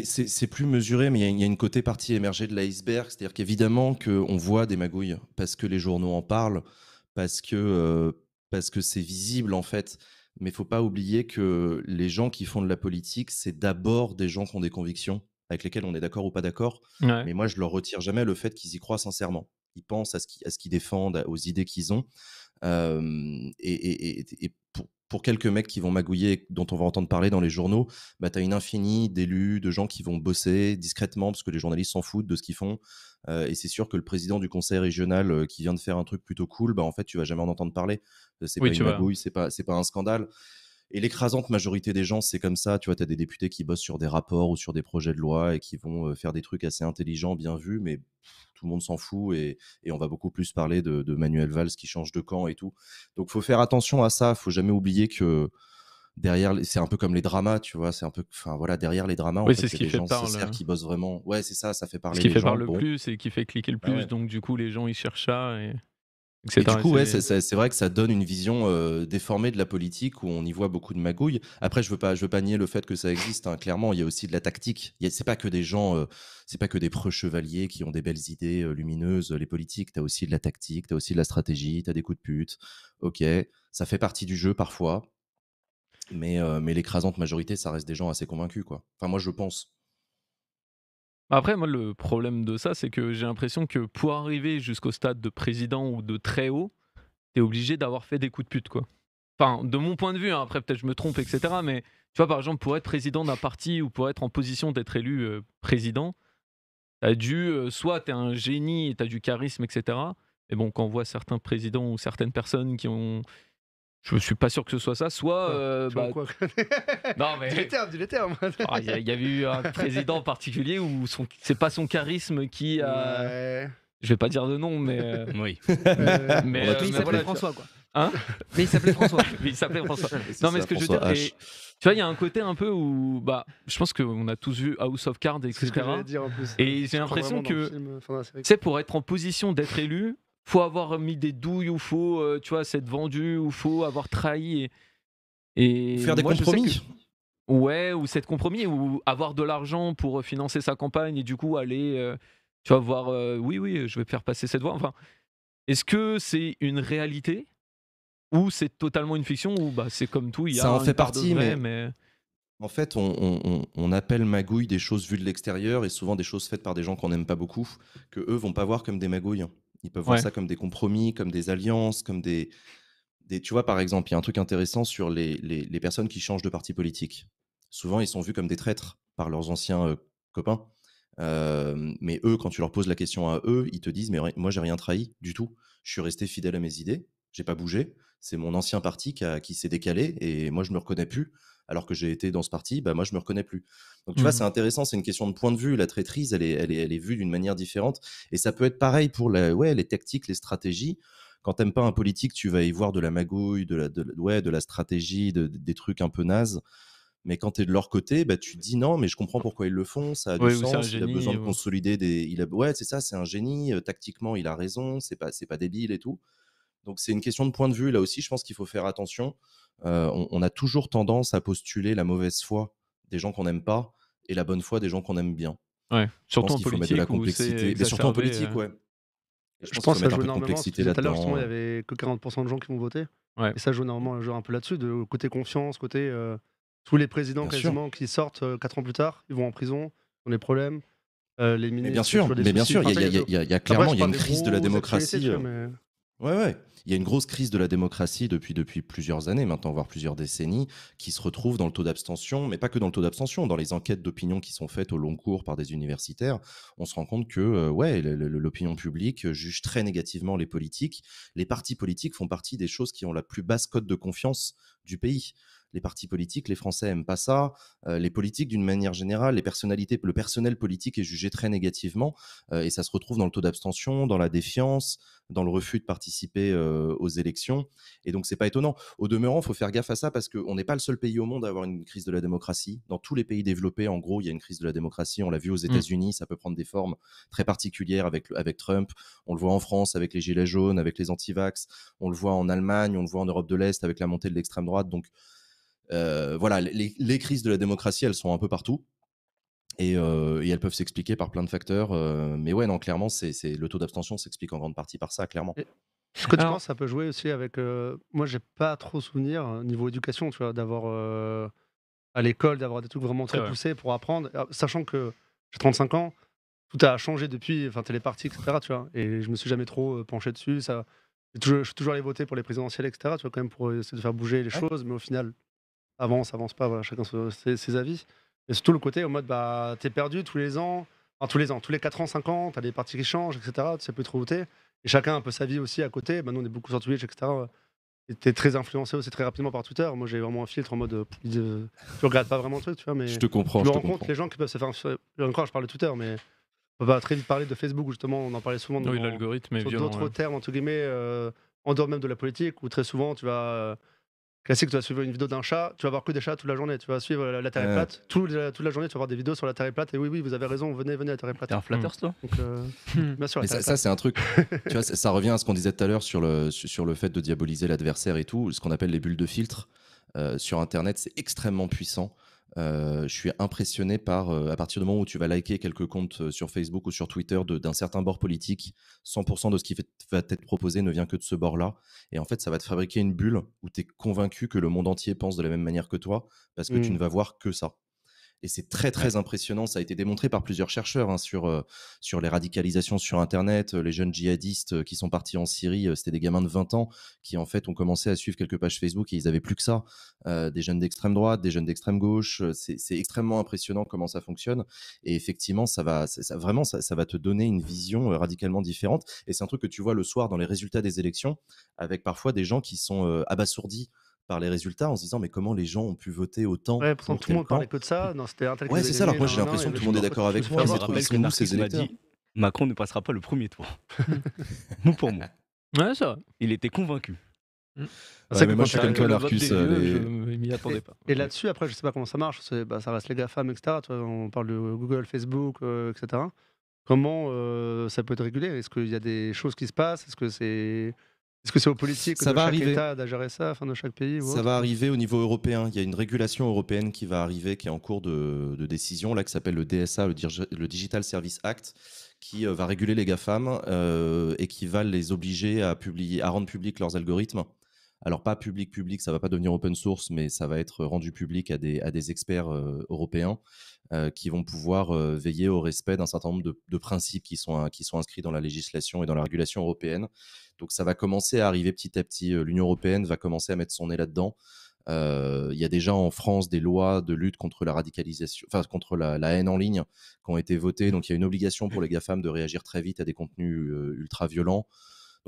c'est plus mesuré, mais il y, a une côté partie émergée de l'iceberg. C'est-à-dire qu'évidemment qu'on voit des magouilles parce que les journaux en parlent, parce que euh, parce que c'est visible en fait. Mais faut pas oublier que les gens qui font de la politique, c'est d'abord des gens qui ont des convictions avec lesquelles on est d'accord ou pas d'accord. Mais moi, je leur retire jamais le fait qu'ils y croient sincèrement. Ils pensent à ce qu'ils défendent, aux idées qu'ils ont. Euh, et, et pour, pour quelques mecs qui vont magouiller et dont on va entendre parler dans les journaux, bah, tu as une infinie d'élus, de gens qui vont bosser discrètement parce que les journalistes s'en foutent de ce qu'ils font. Euh, et c'est sûr que le président du conseil régional euh, qui vient de faire un truc plutôt cool, bah, en fait, tu vas jamais en entendre parler. Euh, c'est pas une magouille, c'est pas, pas un scandale. Et l'écrasante majorité des gens, c'est comme ça. Tu vois, tu as des députés qui bossent sur des rapports ou sur des projets de loi et qui vont euh, faire des trucs assez intelligents, bien vus, mais tout le monde s'en fout et, on va beaucoup plus parler de, Manuel Valls qui change de camp et tout. Donc, faut faire attention à ça. Faut jamais oublier que derrière, c'est un peu comme les dramas, tu vois. C'est un peu, enfin voilà, derrière les dramas, on c'est ce les gens qui bossent vraiment. Ouais, c'est ça, ça fait parler. Ce qui fait parler le plus et qui fait cliquer le bah plus. Donc du coup, les gens ils cherchent ça. Et du coup, c'est vrai que ça donne une vision euh, déformée de la politique où on y voit beaucoup de magouilles. Après, je veux pas, veux pas nier le fait que ça existe. Hein, clairement, il y a aussi de la tactique. C'est pas que des gens, euh, c'est pas que des preux chevaliers qui ont des belles idées euh, lumineuses. Les politiques, tu as aussi de la tactique, tu as aussi de la stratégie, tu as des coups de pute. Ok, ça fait partie du jeu parfois, mais l'écrasante majorité, ça reste des gens assez convaincus, quoi. Enfin, moi, je pense. Bah, après, moi, le problème de ça, c'est que j'ai l'impression que pour arriver jusqu'au stade de président ou de très haut, t'es obligé d'avoir fait des coups de pute, quoi. Enfin, de mon point de vue, hein, après, peut-être je me trompe, etc. Mais tu vois, par exemple, pour être président d'un parti ou pour être en position d'être élu euh, président, t'as dû, euh, soit t'es un génie, t'as du charisme, etc. Mais bon, quand on voit certains présidents ou certaines personnes qui ont je ne suis pas sûr que ce soit ça. Soit. Euh, bah, quoi non, mais. Dis les termes, dis les termes. Ah, il y, avait eu un président particulier où son... c'est pas son charisme qui a. Ouais. Je vais pas dire de nom, mais. Euh, oui. Euh, mais, il s'appelait François, quoi. Hein mais il s'appelait François. mais il s'appelait François. Non, mais ce que je veux dire, c'est tu vois, il y a un côté un peu où, bah, je pense qu'on a tous vu House of Cards, etc. Et j'ai l'impression que, c'est pour être en position d'être élu, faut avoir mis des douilles ou faut, euh, tu vois, s'être vendu ou faut avoir trahi. Et, faire des compromis. ouais, ou s'être compromis, ou avoir de l'argent pour euh, financer sa campagne et du coup aller, euh, tu vois, voir, oui, oui, je vais faire passer cette voie. Enfin, est-ce que c'est une réalité ou c'est totalement une fiction ou bah, c'est comme tout, il y a. Ça en fait partie, mais... En fait, on, on, appelle magouille des choses vues de l'extérieur et souvent des choses faites par des gens qu'on n'aime pas beaucoup, que eux vont pas voir comme des magouilles. Ils peuvent voir ça comme des compromis, comme des alliances, comme des, des Tu vois, par exemple, il y a un truc intéressant sur les, les, personnes qui changent de parti politique. Souvent, ils sont vus comme des traîtres par leurs anciens copains. mais eux, quand tu leur poses la question à eux, ils te disent Mais moi, j'ai rien trahi du tout. Je suis resté fidèle à mes idées. J'ai pas bougé. C'est mon ancien parti qui, qui s'est décalé et moi, je me reconnais plus alors que j'ai été dans ce parti, bah moi je me reconnais plus. Donc tu vois, c'est mmh intéressant, c'est une question de point de vue. La traîtrise, elle est, elle est, vue d'une manière différente. Et ça peut être pareil pour ouais, les tactiques, les stratégies quand t'aimes pas un politique, tu vas y voir de la magouille, de la, de, ouais, de la stratégie, des trucs un peu nazes. Mais quand tu es de leur côté, bah, tu dis non, mais je comprends pourquoi ils le font, ça a du sens, il a besoin de consolider des. Ouais, c'est ça, c'est un génie, euh, tactiquement, il a raison, c'est pas, pas débile et tout. Donc c'est une question de point de vue, là aussi, je pense qu'il faut faire attention. Euh, on, a toujours tendance à postuler la mauvaise foi des gens qu'on n'aime pas et la bonne foi des gens qu'on aime bien. Ouais. Surtout en politique. surtout en politique, ouais. Je, pense que ça joue énormément. Tout à l'heure, il n'y avait que 40% de gens qui vont voter. Et ça joue normalement un un peu là-dessus, de côté confiance, côté euh, tous les présidents quasiment qui sortent 4 euh, ans plus tard, ils vont en prison, ont des problèmes. les ministres, mais bien sûr, mais bien sûr, il y, a clairement il y a une crise de la démocratie. Ouais, ouais. Il y a une grosse crise de la démocratie depuis, depuis plusieurs années, maintenant, voire plusieurs décennies, qui se retrouve dans le taux d'abstention, mais pas que dans le taux d'abstention, dans les enquêtes d'opinion qui sont faites au long cours par des universitaires. On se rend compte que, euh, l'opinion publique juge très négativement les politiques. Les partis politiques font partie des choses qui ont la plus basse cote de confiance du pays. Les partis politiques, les Français aiment pas ça. Euh, les politiques, d'une manière générale, les personnalités, le personnel politique est jugé très négativement euh, et ça se retrouve dans le taux d'abstention, dans la défiance, dans le refus de participer euh, aux élections. Et donc, c'est pas étonnant. Au demeurant, il faut faire gaffe à ça parce qu'on n'est pas le seul pays au monde à avoir une crise de la démocratie. Dans tous les pays développés, en gros, il y a une crise de la démocratie. On l'a vu aux mm. États-Unis, ça peut prendre des formes très particulières avec, avec Trump. On le voit en France avec les gilets jaunes, avec les antivax. On le voit en Allemagne, on le voit en Europe de l'Est avec la montée de l'extrême droite. Donc, euh, voilà, les, crises de la démocratie, elles sont un peu partout. Et, euh, elles peuvent s'expliquer par plein de facteurs. Euh, mais ouais, non, clairement, c'est, le taux d'abstention s'explique en grande partie par ça, clairement. ce que tu penses, ça peut jouer aussi avec. moi, j'ai pas trop souvenir, niveau éducation, tu vois, d'avoir à l'école, d'avoir des trucs vraiment très poussés pour apprendre. Sachant que j'ai 35 ans, tout a changé depuis, enfin, téléparti, etc., tu vois. Et je me suis jamais trop penché dessus. Ça, je, suis toujours allé voter pour les présidentielles, etc., tu vois, quand même, pour essayer de faire bouger les choses. Mais au final, avance, avance pas, voilà, chacun ses, ses avis. Et surtout le côté en mode, bah, t'es perdu tous les ans, enfin, tous les ans, tous les 4 ans, 5 ans, t'as des parties qui changent, etc. Tu sais plus trop où t'es. Et chacun a un peu sa vie aussi à côté. Maintenant nous, on est beaucoup sur Twitch, etc. Et t'es très influencé aussi très rapidement par Twitter. Moi, j'ai vraiment un filtre en mode, je euh, regarde tu regardes pas vraiment le truc, tu vois. Mais je te comprends. Je te les gens qui peuvent se faire. Encore, je parle de Twitter, mais. On va très vite parler de Facebook, justement, on en parlait souvent. Oui, l'algorithme Sur d'autres termes, entre guillemets, euh, en dehors même de la politique, où très souvent, tu vas. Euh, que tu vas suivre une vidéo d'un chat, tu vas voir que des chats toute la journée, tu vas suivre la, Terre plate, toute la, journée, tu vas voir des vidéos sur la Terre plate, et oui, oui, vous avez raison, venez, venez, la Terre plate. T'es un ça, ça c'est un truc, ça, revient à ce qu'on disait tout à l'heure sur le, sur le fait de diaboliser l'adversaire et tout, ce qu'on appelle les bulles de filtre. Euh, sur Internet, c'est extrêmement puissant. Euh, je suis impressionné par, euh, à partir du moment où tu vas liker quelques comptes euh, sur Facebook ou sur Twitter d'un certain bord politique, 100% de ce qui va être proposé ne vient que de ce bord-là. Et en fait, ça va te fabriquer une bulle où tu es convaincu que le monde entier pense de la même manière que toi, parce que tu mmh. ne vas voir que ça. Et c'est très, très impressionnant. Ça a été démontré par plusieurs chercheurs hein, sur, euh, sur les radicalisations sur Internet. Euh, les jeunes djihadistes euh, qui sont partis en Syrie, c'était des gamins de 20 ans qui, en fait, ont commencé à suivre quelques pages Facebook et ils n'avaient plus que ça. des jeunes d'extrême droite, des jeunes d'extrême gauche. C'est extrêmement impressionnant comment ça fonctionne. Et effectivement, ça va, vraiment, ça, va te donner une vision radicalement différente. Et c'est un truc que tu vois le soir dans les résultats des élections avec parfois des gens qui sont abasourdis par les résultats en se disant mais comment les gens ont pu voter autant tout le monde parlait que de ça c'était un ouais c'est ça alors moi j'ai l'impression que tout le monde est d'accord avec moi mais c'est ces Macron ne passera pas le premier tour Mou pour moi ouais ça il était convaincu mm. mais moi, je suis quelqu'un toi, Marcus. Euh, pas. Et, là-dessus, après, je sais pas comment ça marche. Bah, ça reste les GAFAM, etc. on parle de Google, Facebook, euh, etc. Comment euh, ça peut être régulé Est-ce qu'il y a des choses qui se passent Est-ce que c'est est-ce que c'est aux politiques ça de va chaque arriver. État ça, enfin de chaque pays Ça va arriver au niveau européen. Il y a une régulation européenne qui va arriver, qui est en cours de, décision, là, qui s'appelle le DSA, le, Digital Service Act, qui euh, va réguler les GAFAM euh, et qui va les obliger à, publier, à rendre public leurs algorithmes alors pas public public, ça va pas devenir open source, mais ça va être rendu public à des, experts euh, européens euh, qui vont pouvoir euh, veiller au respect d'un certain nombre de, principes qui sont, inscrits dans la législation et dans la régulation européenne. Donc ça va commencer à arriver petit à petit. L'Union européenne va commencer à mettre son nez là-dedans. Il y a déjà en France des lois de lutte contre la radicalisation, enfin contre la, la, haine en ligne qui ont été votées. Donc il y a une obligation pour les GAFAM de réagir très vite à des contenus ultra violents.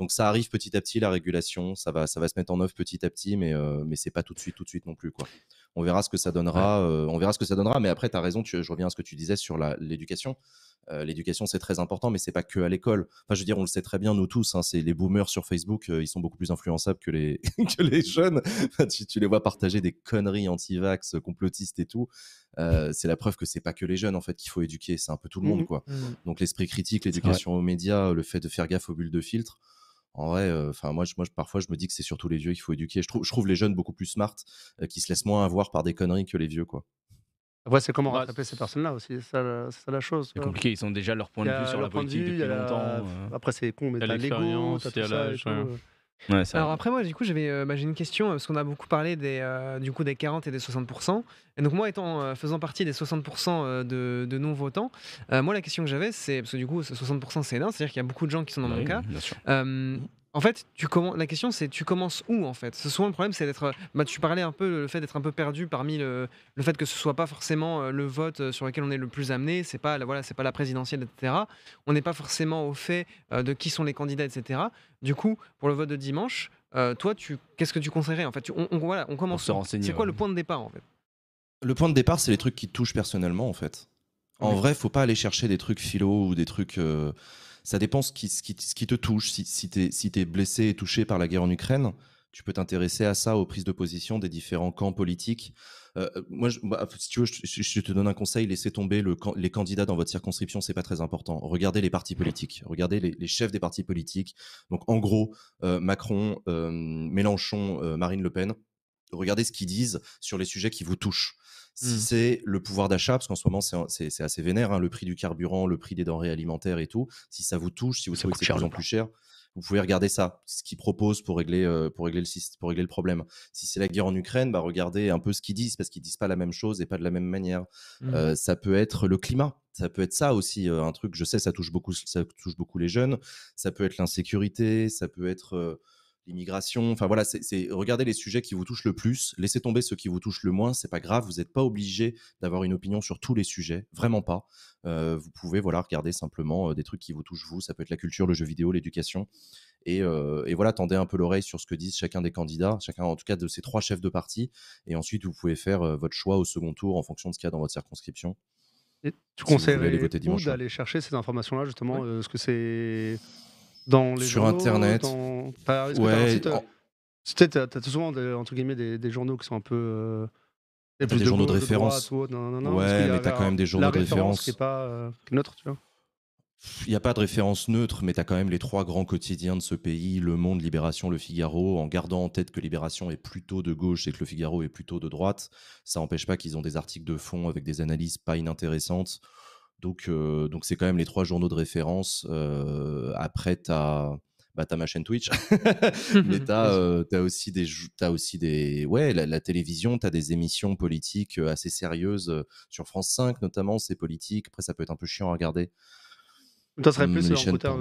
Donc ça arrive petit à petit la régulation, ça va, ça va se mettre en œuvre petit à petit, mais ce euh, mais c'est pas tout de suite, tout de suite non plus quoi. On verra ce que ça donnera, euh, on verra ce que ça donnera. Mais après, tu as raison, je reviens à ce que tu disais sur l'éducation. Euh, l'éducation c'est très important, mais c'est pas que à l'école. Enfin, je veux dire, on le sait très bien nous tous. Hein, c'est les boomers sur Facebook, ils sont beaucoup plus influençables que les que les jeunes. tu, tu, les vois partager des conneries anti-vax, complotistes et tout. c'est la preuve que c'est pas que les jeunes en fait qu'il faut éduquer, c'est un peu tout le monde mmh quoi. Mmh Donc l'esprit critique, l'éducation aux médias, le fait de faire gaffe aux bulles de filtre en vrai, euh, enfin moi, je, parfois, je me dis que c'est surtout les vieux qu'il faut éduquer. Je trouve, les jeunes beaucoup plus smart, euh, qui se laissent moins avoir par des conneries que les vieux, quoi. Ouais, c'est comment bah, rattraper ces personnes-là aussi, c'est ça, ça, la chose. C'est compliqué, ils ont déjà leur point de vue sur la politique depuis longtemps. Euh. Après, c'est con, mais t'as l'ego, t'as alors après moi du coup j'avais euh, bah, j'ai une question euh, parce qu'on a beaucoup parlé des euh, du coup des 40 et des 60 et donc moi étant faisant partie des 60 de, de non votants, moi la question que j'avais c'est parce que du coup 60 c'est énorme, c'est-à-dire qu'il y a beaucoup de gens qui sont dans bah mon cas. En fait, La question, c'est tu commences où en fait. Ce souvent le problème, c'est d'être. Euh, bah, tu parlais un peu le fait d'être un peu perdu parmi le, fait que ce soit pas forcément euh, le vote euh, sur lequel on est le plus amené. C'est pas la voilà, c'est pas la présidentielle, etc. On n'est pas forcément au fait de qui sont les candidats, etc. Du coup, pour le vote de dimanche, toi, tu qu'est-ce que tu conseillerais en fait on, on commence. On c'est quoi le point de départ en fait Le point de départ, c'est les trucs qui touchent personnellement en fait. En vrai, faut pas aller chercher des trucs philo ou des trucs ça dépend ce qui, ce qui, te touche. Si, si tu es, blessé et touché par la guerre en Ukraine, tu peux t'intéresser à ça, aux prises de position des différents camps politiques. Euh, euh, moi, je, bah, si tu veux, je, te donne un conseil laissez tomber les candidats dans votre circonscription, c'est pas très important. Regardez les partis politiques, regardez les, chefs des partis politiques. Donc, en gros, euh, Macron, Mélenchon, Marine Le Pen regardez ce qu'ils disent sur les sujets qui vous touchent. Si mmh. c'est le pouvoir d'achat, parce qu'en ce moment c'est assez vénère, hein, le prix du carburant, le prix des denrées alimentaires et tout, si ça vous touche, si vous savez que c'est de plus cher, vous pouvez regarder ça, ce qu'ils proposent pour régler, euh, pour, régler le, pour régler le problème. Si c'est la guerre en Ukraine, bah regardez un peu ce qu'ils disent, parce qu'ils disent pas la même chose et pas de la même manière. Mmh. Euh, ça peut être le climat, ça peut être ça aussi, euh, un truc, je sais, ça touche beaucoup, ça touche beaucoup les jeunes, ça peut être l'insécurité, ça peut être l'immigration. Enfin voilà, c'est regardez les sujets qui vous touchent le plus, laissez tomber ceux qui vous touchent le moins. C'est pas grave, vous n'êtes pas obligé d'avoir une opinion sur tous les sujets, vraiment pas. Euh, vous pouvez voilà regarder simplement euh, des trucs qui vous touchent vous. Ça peut être la culture, le jeu vidéo, l'éducation. Euh, et, voilà, tendez un peu l'oreille sur ce que disent chacun des candidats, chacun en tout cas de ces trois chefs de parti. Et ensuite, vous pouvez faire votre choix au second tour en fonction de ce qu'il y a dans votre circonscription. Et tu si d'aller chercher ces informations-là, justement ce que c'est sur Internet. Dans... Euh, souvent des, entre guillemets, des, journaux qui sont un peu. Euh, des journaux de, référence. ouais, mais t'as quand même des journaux de référence. Il euh, n'y a pas de référence neutre, mais tu as quand même les trois grands quotidiens de ce pays, Le Monde, Libération, Le Figaro, en gardant en tête que Libération est plutôt de gauche et que Le Figaro est plutôt de droite. Ça n'empêche pas qu'ils ont des articles de fond avec des analyses pas inintéressantes. Donc, euh, donc c'est quand même les trois journaux de référence. Euh, après, tu as, bah, ma chaîne Twitch, mais tu as, euh, aussi des, as aussi des, ouais, la, télévision, tu as des émissions politiques assez sérieuses sur France 5 notamment, c'est politique. Après, ça peut être un peu chiant à regarder. Toi, serait hum, plus sur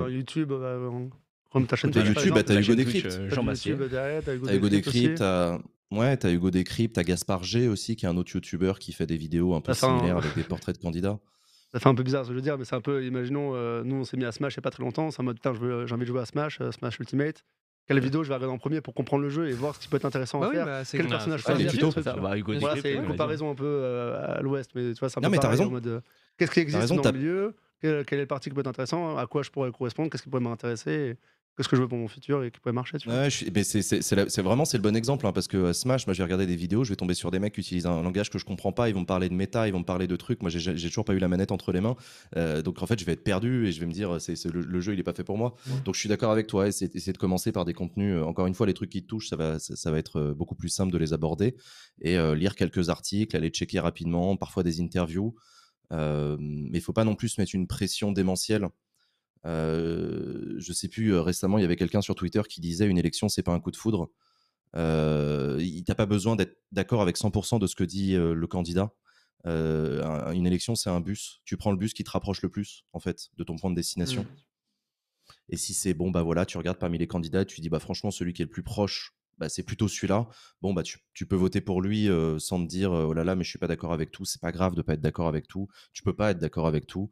YouTube. Comme bah, bah, as Hugo Décrypte. Jean tu Hugo Décrypte, Tu Ouais, Hugo Décrypte, t'as Gaspard G aussi, qui est un autre youtubeur qui fait des vidéos un peu similaires avec des portraits de candidats ça fait un peu bizarre ce que je veux dire, mais c'est un peu, imaginons, euh, nous on s'est mis à Smash il n'y a pas très longtemps, c'est un mode, putain, j'ai envie de jouer à Smash, euh, Smash Ultimate. Quelle vidéo je vais regarder en premier pour comprendre le jeu et voir ce qui peut être intéressant à bah faire bah, Quel personnage faire C'est une comparaison un peu euh, à l'ouest, mais tu vois, c'est un qu'est-ce qui existe dans le milieu quelle, est le partie qui peut être intéressant, À quoi je pourrais correspondre Qu'est-ce qui pourrait m'intéresser que ce que je veux pour mon futur et qui pourrait marcher. Ouais, c'est vraiment c'est le bon exemple hein, parce que euh, Smash, moi j'ai regardé des vidéos, je vais tomber sur des mecs qui utilisent un langage que je comprends pas, ils vont me parler de méta, ils vont me parler de trucs. Moi j'ai toujours pas eu la manette entre les mains, euh, donc en fait je vais être perdu et je vais me dire c'est le, jeu il est pas fait pour moi. Donc je suis d'accord avec toi, essayer de commencer par des contenus. Euh, encore une fois, les trucs qui te touchent, ça va ça, va être beaucoup plus simple de les aborder et lire quelques articles, aller checker rapidement, parfois des interviews. mais il faut pas non plus mettre une pression démentielle je sais plus, récemment, il y avait quelqu'un sur Twitter qui disait une élection, c'est pas un coup de foudre. Euh, T'as pas besoin d'être d'accord avec 100% de ce que dit le candidat. une élection, c'est un bus. Tu prends le bus qui te rapproche le plus, en fait, de ton point de destination. Mmh. Et si c'est bon, bah voilà, tu regardes parmi les candidats, tu dis, bah franchement, celui qui est le plus proche, bah, c'est plutôt celui-là. Bon, bah tu, peux voter pour lui sans te dire, oh là là, mais je suis pas d'accord avec tout. C'est pas grave de pas être d'accord avec tout. Tu peux pas être d'accord avec tout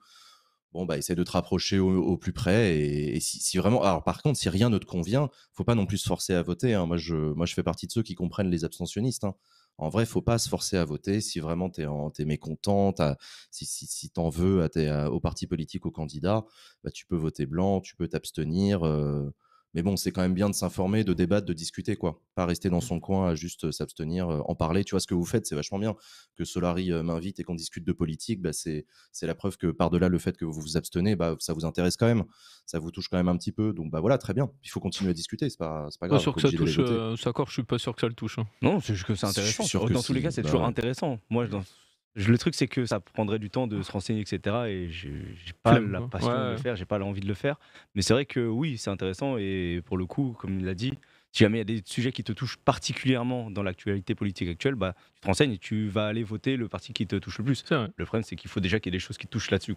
bon, bah, essaye de te rapprocher au, plus près. Et, si, vraiment. Alors, par contre, si rien ne te convient, faut pas non plus se forcer à voter. Hein. Moi, je, moi, je fais partie de ceux qui comprennent les abstentionnistes. Hein. En vrai, faut pas se forcer à voter si vraiment tu es, mécontent, si, si, tu en veux à, au parti politique, au candidat, bah, tu peux voter blanc, tu peux t'abstenir. Euh, mais bon, c'est quand même bien de s'informer, de débattre, de discuter, quoi. Pas rester dans mmh. son coin à juste euh, s'abstenir, euh, en parler. Tu vois, ce que vous faites, c'est vachement bien. Que Solari euh, m'invite et qu'on discute de politique, bah, c'est la preuve que par-delà le fait que vous vous abstenez, bah, ça vous intéresse quand même. Ça vous touche quand même un petit peu. Donc, bah voilà, très bien. Il faut continuer à discuter, c'est pas, pas grave. Pas sûr que ça touche, je suis pas sûr que ça le touche. Hein. Non, c'est juste que c'est intéressant. Dans tous les cas, c'est bah toujours intéressant. Moi, dans le truc, c'est que ça prendrait du temps de se renseigner, etc. Et j'ai pas la passion de le faire, j'ai pas l'envie de le faire. Mais c'est vrai que oui, c'est intéressant. Et pour le coup, comme il l'a dit, si jamais il y a des sujets qui te touchent particulièrement dans l'actualité politique actuelle, bah, tu te renseignes et tu vas aller voter le parti qui te touche le plus. Le problème, c'est qu'il faut déjà qu'il y ait des choses qui touchent là-dessus.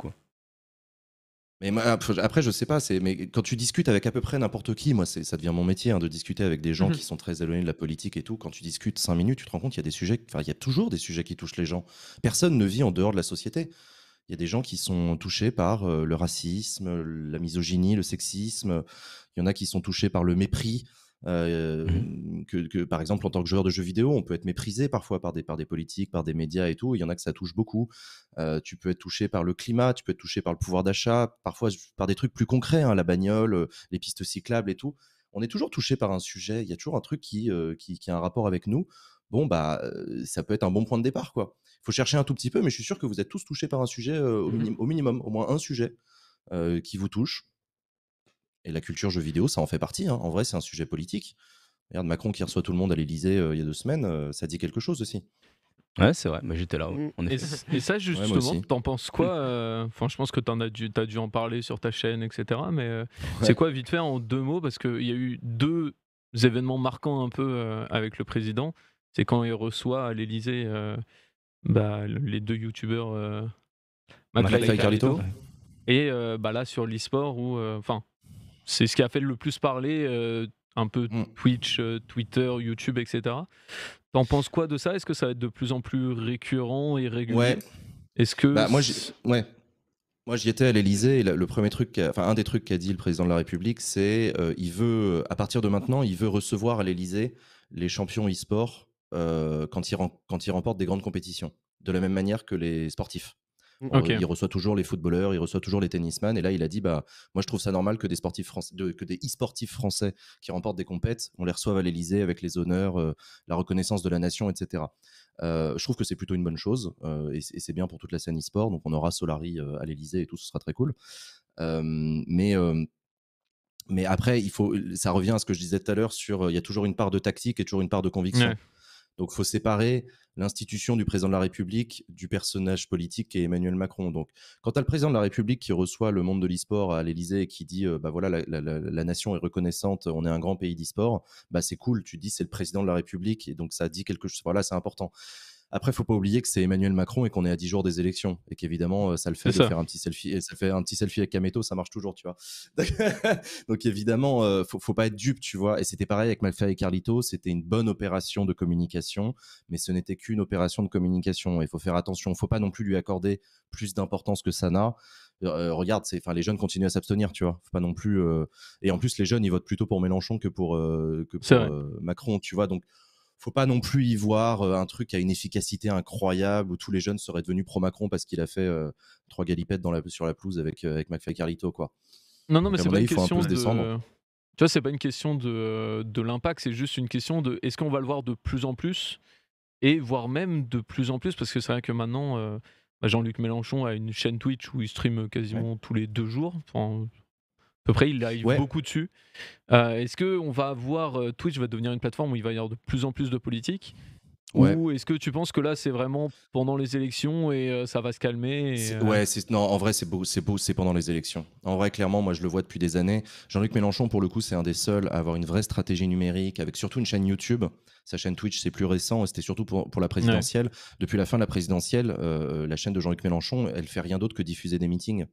Mais après, je sais pas. C'est mais quand tu discutes avec à peu près n'importe qui, moi, ça devient mon métier hein, de discuter avec des gens mhm. qui sont très éloignés de la politique et tout. Quand tu discutes cinq minutes, tu te rends compte qu'il y a des sujets. Enfin, il y a toujours des sujets qui touchent les gens. Personne ne vit en dehors de la société. Il y a des gens qui sont touchés par euh, le racisme, la misogynie, le sexisme. Il y en a qui sont touchés par le mépris. Mmh. que, par exemple en tant que joueur de jeux vidéo, on peut être méprisé parfois par des, par des politiques, par des médias et tout. Il y en a que ça touche beaucoup. tu peux être touché par le climat, tu peux être touché par le pouvoir d'achat, parfois par des trucs plus concrets, hein, la bagnole, les pistes cyclables et tout. On est toujours touché par un sujet. Il y a toujours un truc qui, qui, a un rapport avec nous. Bon, bah, ça peut être un bon point de départ, quoi. Faut chercher un tout petit peu, mais je suis sûr que vous êtes tous touchés par un sujet mmh au, minimum, au moins un sujet qui vous touche et la culture jeu vidéo, ça en fait partie. Hein. En vrai, c'est un sujet politique. Regarde Macron qui reçoit tout le monde à l'Elysée euh, il y a deux semaines, euh, ça dit quelque chose aussi. Ouais, c'est vrai, mais j'étais là. On mm. et, ça, justement, t'en penses quoi euh, je pense que t'en as dû, as dû en parler sur ta chaîne, etc. Mais c'est quoi, vite fait, en deux mots Parce qu'il y a eu deux événements marquants un peu avec le président. C'est quand il reçoit à l'Elysée bah, les deux youtubeurs, McFly et Carlito. Et bah, là, sur l'e-sport, où. Enfin c'est ce qui a fait le plus parler, euh, un peu mm. Twitch, euh, Twitter, YouTube, etc. T'en penses quoi de ça Est-ce que ça va être de plus en plus récurrent et régulier Est-ce que. Bah, moi, ouais. Moi, j'y étais à l'Elysée le premier truc, enfin, un des trucs qu'a dit le président de la République, c'est qu'à euh, il veut, à partir de maintenant, il veut recevoir à l'Elysée les champions e-sport quand, quand ils remportent des grandes compétitions, de la même manière que les sportifs. Euh, il reçoit toujours les footballeurs, il reçoit toujours les tennisman. Et là, il a dit bah, Moi, je trouve ça normal que des sportifs français, que des e-sportifs français qui remportent des compètes, on les reçoive à l'Elysée avec les honneurs, euh, la reconnaissance de la nation, etc. Euh, je trouve que c'est plutôt une bonne chose et c'est bien pour toute la scène e-sport. Donc, on aura Solari à l'Elysée et tout, ce sera très cool. mais mais après, il faut, ça revient à ce que je disais tout à l'heure sur il y a toujours une part de tactique et toujours une part de conviction. Donc, faut séparer l'institution du président de la République du personnage politique qui est Emmanuel Macron. Donc, quand as le président de la République qui reçoit le monde de l'e-sport à l'Élysée et qui dit, euh, bah voilà, la, nation est reconnaissante, on est un grand pays d'e-sport, bah c'est cool. Tu dis, c'est le président de la République et donc ça dit quelque chose. Voilà, c'est important. Après, faut pas oublier que c'est Emmanuel Macron et qu'on est à 10 jours des élections et qu'évidemment, euh, ça le fait de faire un petit selfie et ça fait un petit selfie avec Kameto, ça marche toujours, tu vois. Donc évidemment, euh, faut, faut, pas être dupe, tu vois. Et c'était pareil avec Malfa et Carlito, c'était une bonne opération de communication, mais ce n'était qu'une opération de communication. Il faut faire attention, faut pas non plus lui accorder plus d'importance que ça n'a. Euh, regarde, c'est, enfin, les jeunes continuent à s'abstenir, tu vois. Faut pas non plus. Et en plus, les jeunes, ils votent plutôt pour Mélenchon que pour, que pour Macron, tu vois. Donc, faut pas non plus y voir euh, un truc à une efficacité incroyable où tous les jeunes seraient devenus pro Macron parce qu'il a fait euh, trois galipettes sur la pelouse avec euh, avec McFly Carlito quoi. Non non mais c'est pas une question de tu vois, c'est pas une question de, l'impact, c'est juste une question de est-ce qu'on va le voir de plus en plus et voire même de plus en plus parce que c'est vrai que maintenant bah, Jean-Luc Mélenchon a une chaîne Twitch où il stream quasiment tous les deux jours, à peu près, il arrive beaucoup dessus. Euh, est-ce que on va avoir euh, Twitch va devenir une plateforme où il va y avoir de plus en plus de politique Ou est-ce que tu penses que là c'est vraiment pendant les élections et euh, ça va se calmer Ouais, non, en vrai c'est beau, c'est beau, c'est pendant les élections. En vrai, clairement, moi je le vois depuis des années. Jean-Luc Mélenchon, pour le coup, c'est un des seuls à avoir une vraie stratégie numérique avec surtout une chaîne YouTube. Sa chaîne Twitch, c'est plus récent, c'était surtout pour, pour, la présidentielle. Depuis la fin de la présidentielle, la chaîne de Jean-Luc Mélenchon, elle fait rien d'autre que diffuser des meetings.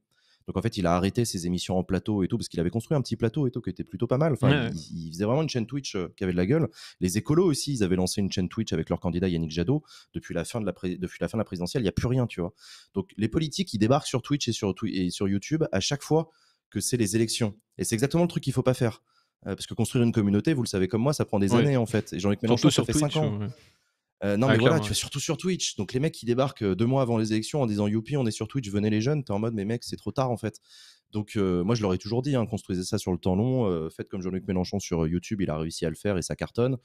Donc en fait, il a arrêté ses émissions en plateau et tout, parce qu'il avait construit un petit plateau et tout, qui était plutôt pas mal. Enfin, il, faisait vraiment une chaîne Twitch euh, qui avait de la gueule. Les écolos aussi, ils avaient lancé une chaîne Twitch avec leur candidat Yannick Jadot. Depuis la fin de la, la, fin de la présidentielle, il n'y a plus rien, tu vois. Donc les politiques, ils débarquent sur Twitch et sur, sur YouTube à chaque fois que c'est les élections. Et c'est exactement le truc qu'il faut pas faire. Euh, parce que construire une communauté, vous le savez comme moi, ça prend des années en fait. Et Jean-Luc Mélenchon, ça fait cinq ans non, ah, mais voilà, tu vas surtout sur Twitch. Donc les mecs qui débarquent deux mois avant les élections en disant Youpi, on est sur Twitch, venez les jeunes, t'es en mode, mais mec, c'est trop tard en fait. Donc moi, je leur ai toujours dit, hein, construisez ça sur le temps long, faites comme Jean-Luc Mélenchon sur YouTube, il a réussi à le faire et ça cartonne,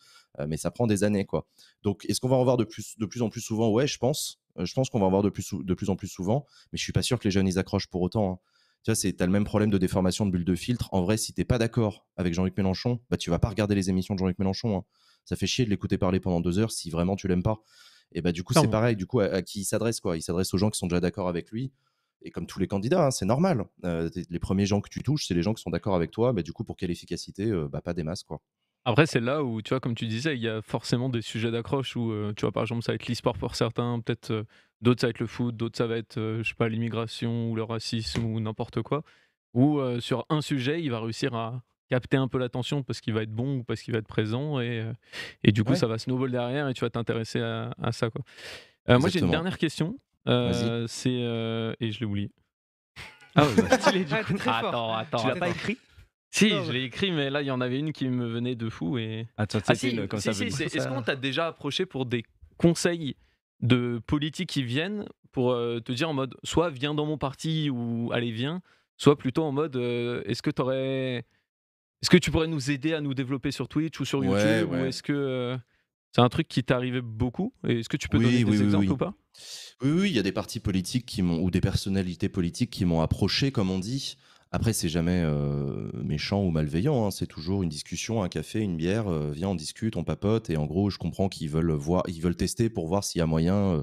mais ça prend des années quoi. Donc est-ce qu'on va en voir de plus, de plus en plus souvent Ouais, je pense. je pense qu'on va en voir de plus, de plus en plus souvent, mais je suis pas sûr que les jeunes ils accrochent pour autant. Hein. tu vois, c'est, t'as le même problème de déformation de bulle de filtre. En vrai, si t'es pas d'accord avec Jean-Luc Mélenchon, bah, tu vas pas regarder les émissions de Jean-Luc Mélenchon. Hein ça fait chier de l'écouter parler pendant deux heures si vraiment tu l'aimes pas. Et bah du coup, c'est pareil. Du coup, à, qui il s'adresse quoi Il s'adresse aux gens qui sont déjà d'accord avec lui. Et comme tous les candidats, hein, c'est normal. Euh, les premiers gens que tu touches, c'est les gens qui sont d'accord avec toi. Mais bah, du coup, pour quelle efficacité euh, bah, Pas des masses. quoi. Après, c'est là où, tu vois, comme tu disais, il y a forcément des sujets d'accroche où, euh, tu vois, par exemple, ça va être l'e-sport pour certains, peut-être d'autres, ça va être le foot, d'autres, ça va être, je sais pas, l'immigration ou le racisme ou n'importe quoi. Ou sur un sujet, il va réussir à, capter un peu l'attention parce qu'il va être bon ou parce qu'il va être présent. Et, euh, et du coup, ça va snowball derrière et tu vas t'intéresser à, ça. Quoi. Euh, moi, j'ai une dernière question. Euh, c'est Et je l'ai oublié. Ah, ouais, bah, attends, attends. Tu l'as pas écrit si, oh, je l'ai écrit, mais là, il y en avait une qui me venait de fou. Et... Ah, ah si, comme ça. Est-ce qu'on t'a déjà approché pour des conseils de politiques qui viennent pour te dire en mode soit viens dans mon parti ou allez, viens, soit plutôt en mode est-ce que t'aurais est-ce que tu pourrais nous aider à nous développer sur Twitch ou sur YouTube Ou est-ce que euh, c'est un truc qui t'est arrivé beaucoup Est-ce que tu peux donner des exemples ou pas Oui, oui, il y a des partis politiques qui m'ont ou des personnalités politiques qui m'ont approché, comme on dit. Après, c'est jamais euh, méchant ou malveillant. Hein. C'est toujours une discussion, un café, une bière. Euh, viens, on discute, on papote. Et en gros, je comprends qu'ils veulent voir, ils veulent tester pour voir s'il y a moyen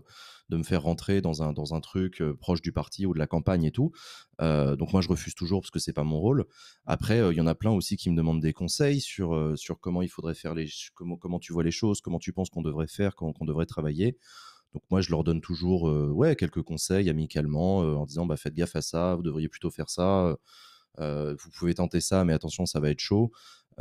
de me faire rentrer dans un, dans un truc euh, proche du parti ou de la campagne et tout. Euh, donc moi, je refuse toujours parce que c'est pas mon rôle. Après, euh, il y en a plein aussi qui me demandent des conseils sur, sur comment il faudrait faire les, comment, comment tu vois les choses, comment tu penses qu'on devrait faire, comment qu'on devrait travailler. Donc moi, je leur donne toujours ouais quelques conseils amicalement en disant bah, faites gaffe à ça, vous devriez plutôt faire ça. vous pouvez tenter ça, mais attention, ça va être chaud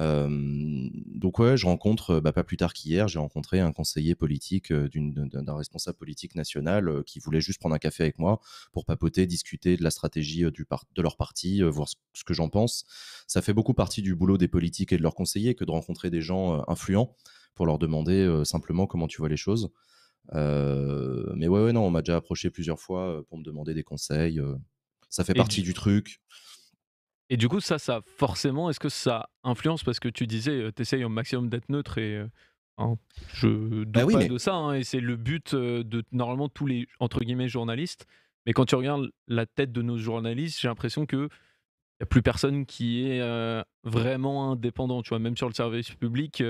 donc ouais, je rencontre, bah, pas plus tard qu'hier, j'ai rencontré un conseiller politique d'un responsable politique national qui voulait juste prendre un café avec moi pour papoter, discuter de la stratégie du de leur parti, voir ce, que j'en pense. Ça fait beaucoup partie du boulot des politiques et de leurs conseillers que de rencontrer des gens influents pour leur demander simplement comment tu vois les choses. mais ouais, ouais, non, on m'a déjà approché plusieurs fois pour me demander des conseils. ça fait partie du truc. Et du coup, ça, ça forcément, est-ce que ça influence Parce que tu disais, euh, tu essayes au maximum d'être neutre et euh, hein, je doute bah pas de ça. Hein, et c'est le but euh, de normalement tous les entre guillemets journalistes. Mais quand tu regardes la tête de nos journalistes, j'ai l'impression que n'y a plus personne qui est vraiment indépendant. Tu vois, même sur le service public,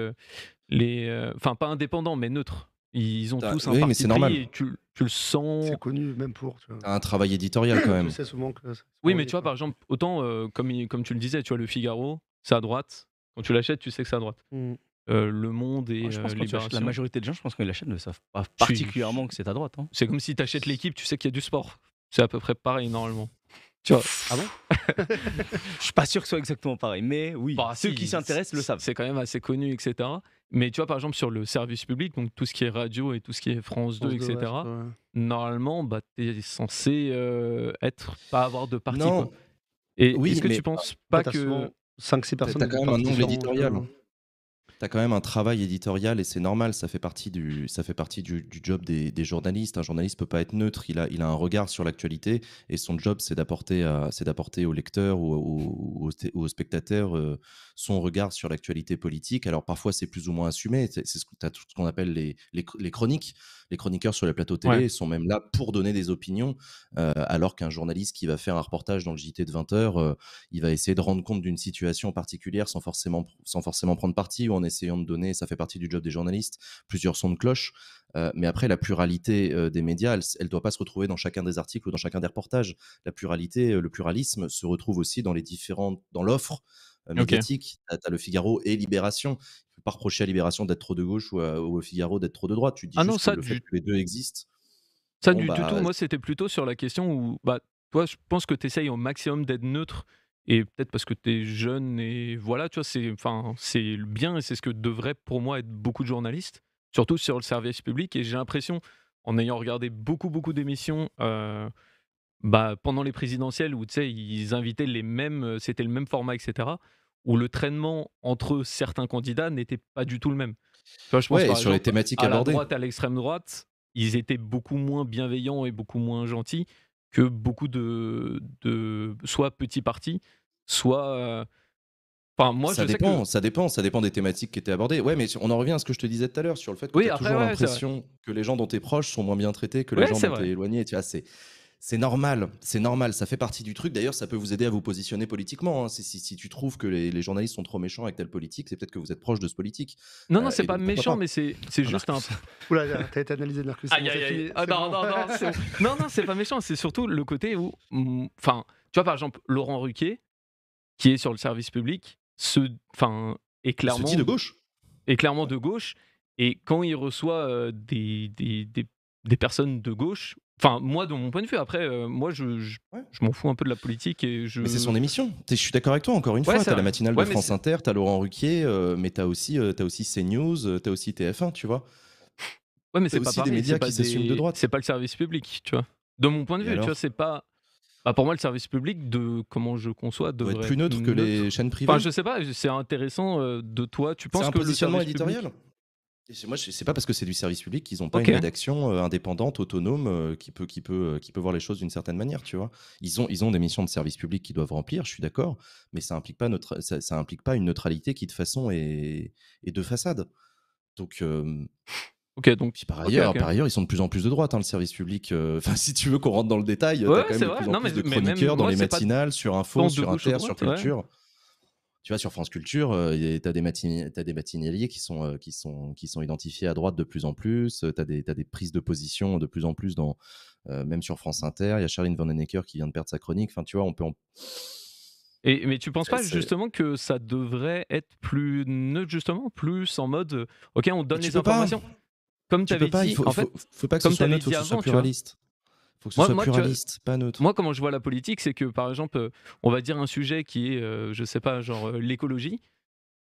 les, enfin pas indépendant, mais neutre. Ils ont tous un oui, parti mais c'est normal. tu, le sens. C'est connu même pour. Un travail éditorial quand même. souvent que oui, mais tu vois, par exemple, autant euh, comme, comme tu le disais, tu vois, le Figaro, c'est à droite. Quand tu l'achètes, tu sais que c'est à droite. Mm. Euh, le Monde et je euh, que la majorité des gens, je pense qu'ils l'achètent, ne savent pas particulièrement que c'est à droite. Hein. C'est comme si tu achètes l'équipe, tu sais qu'il y a du sport. C'est à peu près pareil normalement. Tu vois, ah bon Je suis pas sûr que ce soit exactement pareil, mais oui, bah, ceux qui s'intéressent le savent. C'est quand même assez connu, etc. Mais tu vois, par exemple, sur le service public, donc tout ce qui est radio et tout ce qui est France 2, etc., normalement, bah, tu es censé euh, être, pas avoir de parti. Et est-ce que tu penses pas que. 5-6 personnes. T'as quand même un éditorial tu as quand même un travail éditorial et c'est normal, ça fait partie du, ça fait partie du, job des, journalistes. Un journaliste peut pas être neutre, il a, il a un regard sur l'actualité et son job, c'est d'apporter, c'est d'apporter aux lecteurs ou au spectateur spectateurs euh, son regard sur l'actualité politique. Alors parfois, c'est plus ou moins assumé, c'est ce tout ce qu'on appelle les, les, les chroniques les chroniqueurs sur les plateaux télé sont même là pour donner des opinions, euh, alors qu'un journaliste qui va faire un reportage dans le JT de 20 h euh, il va essayer de rendre compte d'une situation particulière sans forcément, sans forcément prendre parti ou en essayant de donner, ça fait partie du job des journalistes, plusieurs sons de cloche. Euh, mais après, la pluralité des médias, elle ne doit pas se retrouver dans chacun des articles ou dans chacun des reportages. La pluralité, le pluralisme se retrouve aussi dans les différentes, dans l'offre euh, médiatique. le Figaro et Libération. tu ne peux pas reprocher à Libération d'être trop de gauche ou, à, euh, au Figaro d'être trop de droite. Tu dis ah juste non, que que les deux existent. Ça, du, bah, tout, moi, c'était plutôt sur la question où, bah, toi, je pense que tu essayes au maximum d'être neutre. Et peut-être parce que tu es jeune et voilà, tu vois, c'est enfin, bien et c'est ce que devrait pour moi être beaucoup de journalistes, surtout sur le service public. Et j'ai l'impression, en ayant regardé beaucoup, beaucoup d'émissions euh, bah, pendant les présidentielles où, tu sais, ils invitaient les mêmes, c'était le même format, etc où le traînement entre certains candidats n'était pas du tout le même. sur les thématiques à abordées. la droite, à l'extrême droite, ils étaient beaucoup moins bienveillants et beaucoup moins gentils que beaucoup de, de soit petits partis, soit. Euh, enfin, moi, ça je dépend, sais ça dépend, ça dépend des thématiques qui étaient abordées. Ouais, mais on en revient à ce que je te disais tout à l'heure sur le fait que tu as toujours l'impression que les gens dont tu es proche sont moins bien traités que les gens dont tu es éloigné. Tu vois, c'est c'est normal, c'est normal, ça fait partie du truc. D'ailleurs, ça peut vous aider à vous positionner politiquement. Hein. Si, tu trouves que les, journalistes sont trop méchants avec telle politique, c'est peut-être que vous êtes proche de ce politique. Non, non, c'est euh, pas méchant, mais c'est ah, juste un. Oula, t'as été analysé de Ah, bah, non, non, non, non, non, c'est pas méchant, c'est surtout le côté où. Mm, enfin, tu vois, par exemple, Laurent Ruquier, qui est sur le service public, se, est clairement. de gauche. Est clairement de gauche. Et quand il reçoit euh, des, des personnes de gauche, Enfin, moi, de mon point de vue, après, euh, moi, je, je, m'en fous un peu de la politique. Et je... Mais c'est son émission. je suis d'accord avec toi, encore une fois. T'as la matinale de France Inter, t'as Laurent Ruquier, euh, mais t'as aussi, euh, aussi CNews, t'as aussi TF1, tu vois. Ouais, mais c'est aussi des médias qui s'assument de droite. C'est pas le service public, tu vois. De mon point de vue, tu vois, c'est pas. Bah pour moi, le service public, de comment je conçois, devrait être plus neutre, que les chaînes privées. je sais pas, c'est intéressant de toi. Tu penses un que positionnement le éditorial et moi, c'est pas parce que c'est du service public qu'ils n'ont pas une rédaction euh, indépendante, autonome, euh, qui peut, qui peut, euh, qui peut voir les choses d'une certaine manière, tu vois. Ils ont, ils ont des missions de service public qu'ils doivent remplir, je suis d'accord, mais ça implique pas notre, ça, implique pas une neutralité qui de façon est, est de façade. Donc. Ok, donc. par ailleurs, par ailleurs, ils sont de plus en plus de droite, hein, le service public. Enfin, si tu veux qu'on rentre dans le détail, tu as quand même plus de chroniqueurs dans les matinales, sur Info, sur Inter, sur Culture tu vois, sur France Culture, euh, tu as des, matin des qui sont, euh, qui, sont, qui sont identifiés à droite de plus en plus, euh, tu as, des prises de position de plus en plus, dans, euh, même sur France Inter, il y a Charline Vandenecker qui vient de perdre sa chronique, enfin tu vois, on peut... Et, mais tu penses pas justement que ça devrait être plus neutre, justement, plus en mode, ok, on donne les informations Comme tu avais pas, dit, il faut, faut, pas que ce soit neutre, faut moi, pas Moi, comment je vois la politique, c'est que par exemple, euh, on va dire un sujet qui est, euh, je sais pas, genre euh, l'écologie,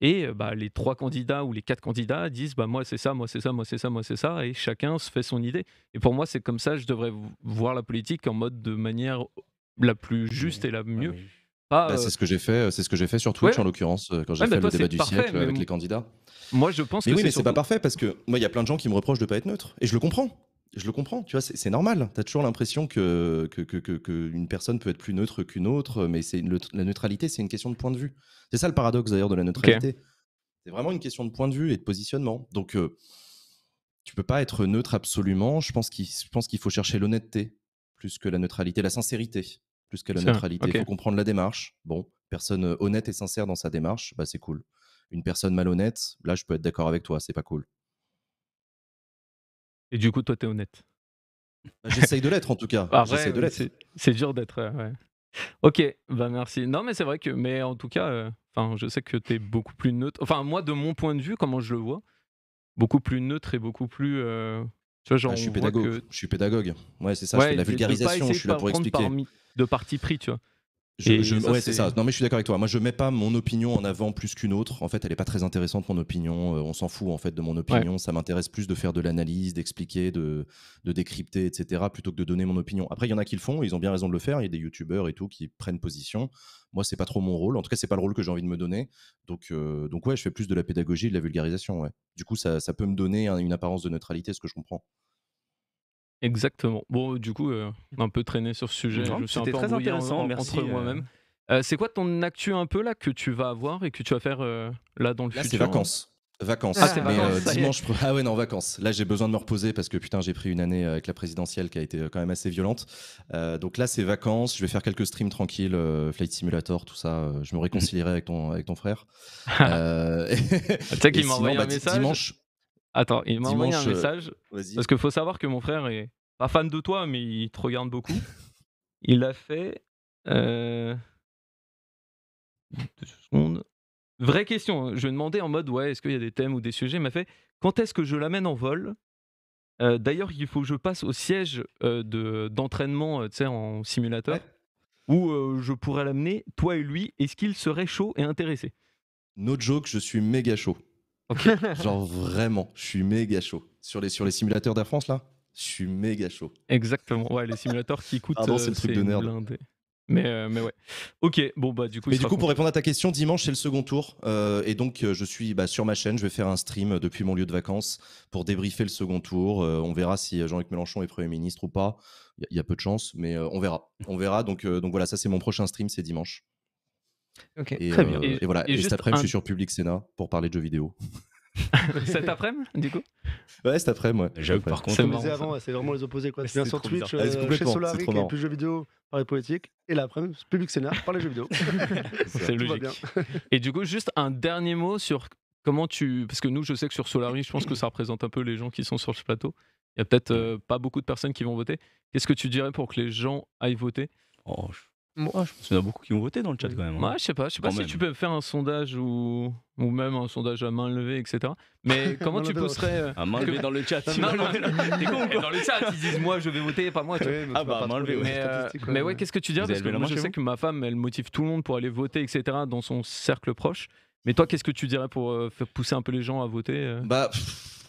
et bah, les trois candidats ou les quatre candidats disent bah, moi c'est ça, moi c'est ça, moi c'est ça, moi c'est ça, et chacun se fait son idée. Et pour moi, c'est comme ça je devrais voir la politique en mode de manière la plus juste et la mieux. bah, C'est ce que j'ai fait, c'est ce que j'ai fait sur Twitch en l'occurrence quand j'ai fait le débat du siècle avec les candidats. Moi, je pense mais oui, mais c'est pas parfait parce que moi, il y a plein de gens qui me reprochent de pas être neutre et je le comprends je le comprends, tu vois, c'est normal. Tu as toujours l'impression que qu'une que, que, personne peut être plus neutre qu'une autre, euh, mais c'est la neutralité, c'est une question de point de vue. C'est ça le paradoxe d'ailleurs de la neutralité. C'est vraiment une question de point de vue et de positionnement. Donc, euh, tu peux pas être neutre absolument. Je pense qu'il faut chercher l'honnêteté plus que la neutralité, la sincérité plus que la neutralité. Il faut comprendre la démarche. Bon, personne euh, honnête et sincère dans sa démarche, bah, c'est cool. Une personne malhonnête, là, je peux être d'accord avec toi, c'est pas cool. Et du coup, toi, t'es honnête. Bah, j'essaye de l'être en tout cas. Bah, c'est dur d'être. Euh, ok, bah merci. Non, mais c'est vrai que, mais en tout cas, euh, enfin, je sais que t'es beaucoup plus neutre. Enfin, moi, de mon point de vue, comment je le vois, beaucoup plus neutre et beaucoup plus. Euh, tu vois, bah, genre, je suis pédagogue. Je suis pédagogue. Ouais, c'est ça. la vulgarisation. Je suis là pour expliquer. de parti pris, tu vois. Je, ouais, c'est ça. Non, mais je suis d'accord avec toi. Moi, je mets pas mon opinion en avant plus qu'une autre. En fait, elle est pas très intéressante, mon opinion. Euh, on s'en fout, en fait, de mon opinion. Ça m'intéresse plus de faire de l'analyse, d'expliquer, de, de, décrypter, etc., plutôt que de donner mon opinion. Après, il y en a qui le font, ils ont bien raison de le faire. Il y a des youtubeurs et tout qui prennent position. Moi, c'est pas trop mon rôle. En tout cas, c'est pas le rôle que j'ai envie de me donner. Donc, euh, donc, ouais, je fais plus de la pédagogie de la vulgarisation. Du coup, ça peut me donner une apparence de neutralité, ce que je comprends. Exactement. Bon, euh, du coup, euh, un peu traîné sur ce sujet. C'était très intéressant, merci, entre euh. moi-même. c'est quoi ton actu un peu là que tu vas avoir et que tu vas faire là dans le là, futur C'est hein vacances. Vacances. Ah, c'est vacances dimanche. Ah ouais, non, vacances. Là, j'ai besoin de me reposer parce que putain, j'ai pris une année avec la présidentielle qui a été quand même assez violente. donc là, c'est vacances. Je vais faire quelques streams tranquilles, Flight Simulator, tout ça. je me réconcilierai avec ton, avec ton frère. tu sais qu'il m'envoie un bah, message. Dimanche. Attends, il m'a envoyé un euh, message. Parce qu'il faut savoir que mon frère est pas fan de toi, mais il te regarde beaucoup. il a fait. Euh, deux secondes. Vraie question. Hein. Je lui ai demandé en mode ouais, est-ce qu'il y a des thèmes ou des sujets Il m'a fait quand est-ce que je l'amène en vol euh, D'ailleurs, il faut que je passe au siège de d'entraînement sais, en simulateur où je pourrais l'amener, toi et lui. Est-ce qu'il serait chaud et intéressé No joke, je suis méga chaud. Genre vraiment, je suis méga chaud. Sur les, sur les simulateurs d'Air France, là, je suis méga chaud. Exactement, ouais, les simulateurs qui coûtent. Euh, c'est le truc de nerd. Euh, mais, ouais. Ok, bon, bah du coup. Mais du coup, pour répondre à ta question, dimanche, c'est le second tour. Euh, et donc, je suis bah, sur ma chaîne, je vais faire un stream depuis mon lieu de vacances pour débriefer le second tour. on verra si Jean-Luc Mélenchon est Premier ministre ou pas. Il y, a peu de chance, mais on verra. On verra. Donc, donc voilà, ça, c'est mon prochain stream, c'est dimanche. Ok, Et, Très bien. Euh, et, voilà. Et, cet après-midi, je suis sur Public Sénat pour parler de jeux vidéo. cet après-midi, du coup Ouais, cet après-midi. Ouais. J'avoue, par contre, c'est avant, c'est vraiment les opposés. Quoi. Tu viens sur Twitch, euh, chez qui plus plus jeux vidéo, parler politique. Et laprès midi Public Sénat, parler jeux vidéo. c'est logique. et du coup, juste un dernier mot sur comment tu. Parce que nous, je sais que sur Solari, je pense que ça représente un peu les gens qui sont sur ce plateau. Il y a peut-être euh, pas beaucoup de personnes qui vont voter. Qu'est-ce que tu dirais pour que les gens aillent voter oh, moi ah, je pense qu'il y en a beaucoup qui ont voté dans le chat quand même. Hein. je sais pas, je sais pas si tu peux faire un sondage ou, ou même un sondage à main levée, etc. Mais comment tu pousserais euh, À main levée dans le chat. non, dans le chat, ils disent moi je vais voter, pas moi. Tu... ah bah main levée. Mais, euh, mais, ouais, qu'est-ce que tu dis Parce que moi je sais que ma femme, elle motive tout le monde pour aller voter, etc. Dans son cercle proche. Mais toi, qu'est-ce que tu dirais pour euh, pousser un peu les gens à voter Bah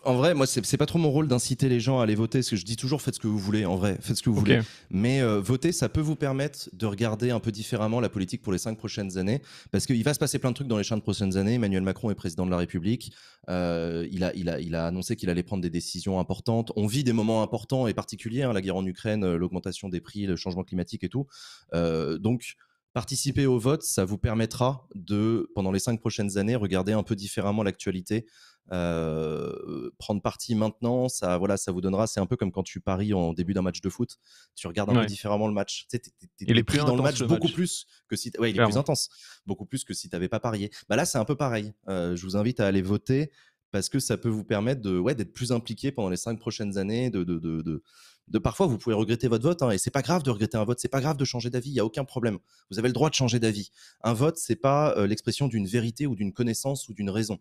en vrai, moi, c'est pas trop mon rôle d'inciter les gens à aller voter, parce que je dis toujours faites ce que vous voulez, en vrai, faites ce que vous voulez. Mais euh, voter, ça peut vous permettre de regarder un peu différemment la politique pour les cinq prochaines années, parce qu'il va se passer plein de trucs dans les cinq prochaines années. Emmanuel Macron est président de la République. Euh, il, a, il, il a annoncé qu'il allait prendre des décisions importantes. On vit des moments importants et particuliers, hein, la guerre en Ukraine, euh, l'augmentation des prix, le changement climatique et tout. donc, participer au vote, ça vous permettra de, pendant les cinq prochaines années, regarder un peu différemment l'actualité euh, prendre parti maintenant, ça, voilà, ça vous donnera. C'est un peu comme quand tu paries en début d'un match de foot. Tu regardes un peu différemment le match. Tu il plus dans le match beaucoup plus que si. Ouais, il est plus intense, beaucoup plus que si t'avais pas parié. Bah là, c'est un peu pareil. Euh, je vous invite à aller voter parce que ça peut vous permettre de, ouais, d'être plus impliqué pendant les cinq prochaines années, de, de, de, parfois vous pouvez regretter votre vote hein, et c'est pas grave de regretter un vote, c'est pas grave de changer d'avis, il y a aucun problème. Vous avez le droit de changer d'avis. Un vote, c'est pas euh, l'expression d'une vérité ou d'une connaissance ou d'une raison.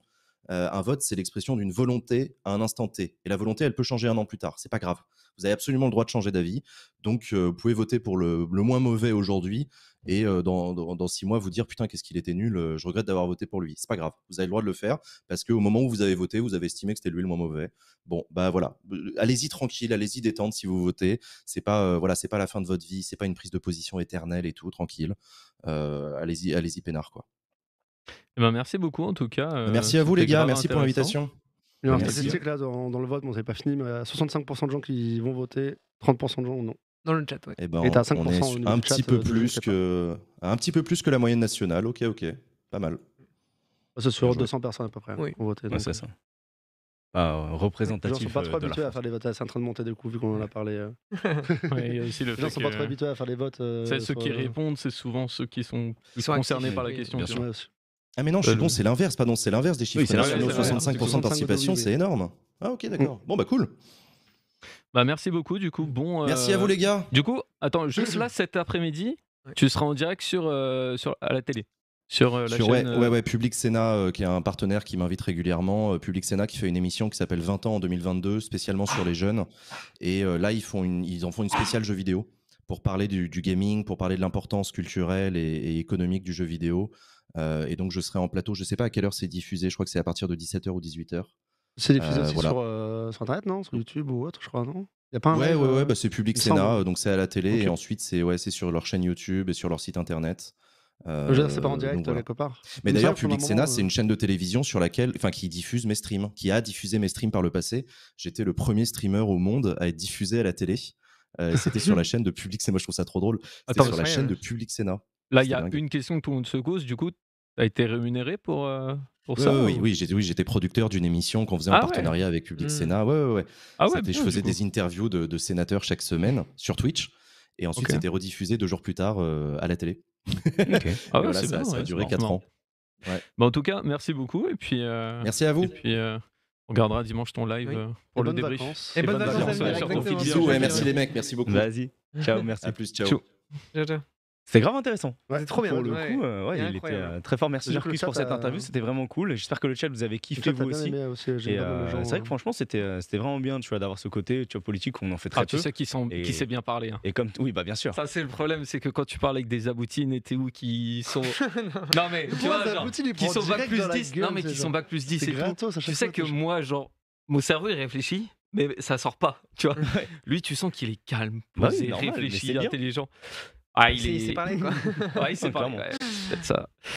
Euh, un vote, c'est l'expression d'une volonté à un instant T. Et la volonté, elle peut changer un an plus tard. C'est pas grave. Vous avez absolument le droit de changer d'avis. Donc, euh, vous pouvez voter pour le, moins mauvais aujourd'hui et euh, dans, six mois vous dire putain qu'est-ce qu'il était nul. je regrette d'avoir voté pour lui. C'est pas grave. Vous avez le droit de le faire parce qu'au moment où vous avez voté, vous avez estimé que c'était lui le moins mauvais. Bon, bah voilà. Allez-y tranquille, allez-y détendre si vous votez. C'est pas voilà, c'est pas la fin de votre vie. C'est pas une prise de position éternelle et tout. Tranquille. allez-y, allez-y peinard quoi. Eh ben, merci beaucoup en tout cas. Euh, merci à vous les gars, merci pour l'invitation. C'est un Statistique, là, dans, le vote, bon, c'est pas fini, mais 65% de gens qui vont voter, 30% de gens non. Dans le chat, ouais. Eh ben, Et, ben, 5% on est un petit peu euh, plus que un petit peu plus que la moyenne nationale. Ok, ok, pas mal. Ah, c'est sur 200 personnes à peu près qui ont voté. Ouais, c'est euh. ça. Ah, représentatif. Les sont pas trop habitués à faire des votes. C'est en train de monter des coups vu qu'on en a parlé. les gens sont pas trop habitués à faire des votes. C'est ceux qui répondent, c'est souvent ceux qui sont, concernés par la question. Ah mais non, euh, c'est l'inverse, pardon, c'est l'inverse des chiffres 65% de participation, c'est énorme. Ah ok, d'accord. Hmm. Bon bah cool. Bah merci beaucoup du coup. Bon. Euh, merci à vous les gars. Du coup, attends, juste là cet après-midi, tu seras en direct sur, euh, sur à la télé. Sur la chaîne, ouais, ouais, Public Sénat, qui est un partenaire qui m'invite régulièrement. Public Sénat qui fait une émission qui s'appelle 20 ans en 2022, spécialement sur ah. les jeunes. Et là, ils, font une, ils en font une spéciale jeu vidéo pour parler du, gaming, pour parler de l'importance culturelle et, économique du jeu vidéo. Euh, et donc, je serai en plateau. Je ne sais pas à quelle heure c'est diffusé. Je crois que c'est à partir de 17h ou 18h. C'est diffusé euh, aussi euh, sur, Internet, non Sur YouTube ou autre, je crois, non y a pas un ouais, ouais, ouais, bah, c'est Public Sénat, donc c'est à la télé. Et ensuite, c'est ouais, sur leur chaîne YouTube et sur leur site Internet. Euh, c'est pas en direct quelque part. Mais d'ailleurs, Public Sénat, c'est une chaîne de télévision sur laquelle, enfin, qui diffuse mes streams, qui a diffusé mes streams par le passé. J'étais le premier streamer au monde à être diffusé à la télé. Euh, c'était sur la chaîne de Public Sénat. Moi, je trouve ça trop drôle. C'était sur la chaîne de Public Sénat. Là, il y a une question que tout le monde se pose. Du coup, tu as été rémunéré pour, euh, pour ça Oui, j'étais, oui, producteur d'une émission qu'on faisait en ah partenariat avec Public mmh. Sénat. Ouais, ouais, ah je faisais des interviews de, sénateurs chaque semaine sur Twitch. Et ensuite, c'était rediffusé deux jours plus tard euh, à la télé. Ah ça, a duré 4 ans. Bah, en tout cas, merci beaucoup. Et puis, merci à vous. puis, on regardera dimanche ton live euh, pour le débrief. Et, bonne vacances. Euh, merci les mecs, merci beaucoup. Vas-y. Ciao, merci. plus, ciao, ciao. C'était grave intéressant. Ouais, trop bien. Pour le coup, euh, il était euh, très fort. Merci Marcus pour cette euh, interview, c'était vraiment cool. J'espère que le chat vous avez kiffé vous aussi. c'est vrai que franchement, c'était c'était vraiment bien, tu d'avoir ce côté, tu vois, politique, on en fait ah, très peu. Tu sais qui, sont, qui sait bien parler. Hein. Et comme oui, bah bien sûr. Ça c'est le problème, c'est que quand tu parles avec des aboutines étaient où, qui sont non mais qui sont bac plus 10, non mais qui sont bac plus Tu sais que moi, genre, mon cerveau il réfléchit, mais ça sort pas, tu vois. Lui, tu sens qu'il est calme, bah posé, réfléchi, intelligent. Ah, il s'est est... parlé, quoi. ouais, il s'est parlé, ouais. ça.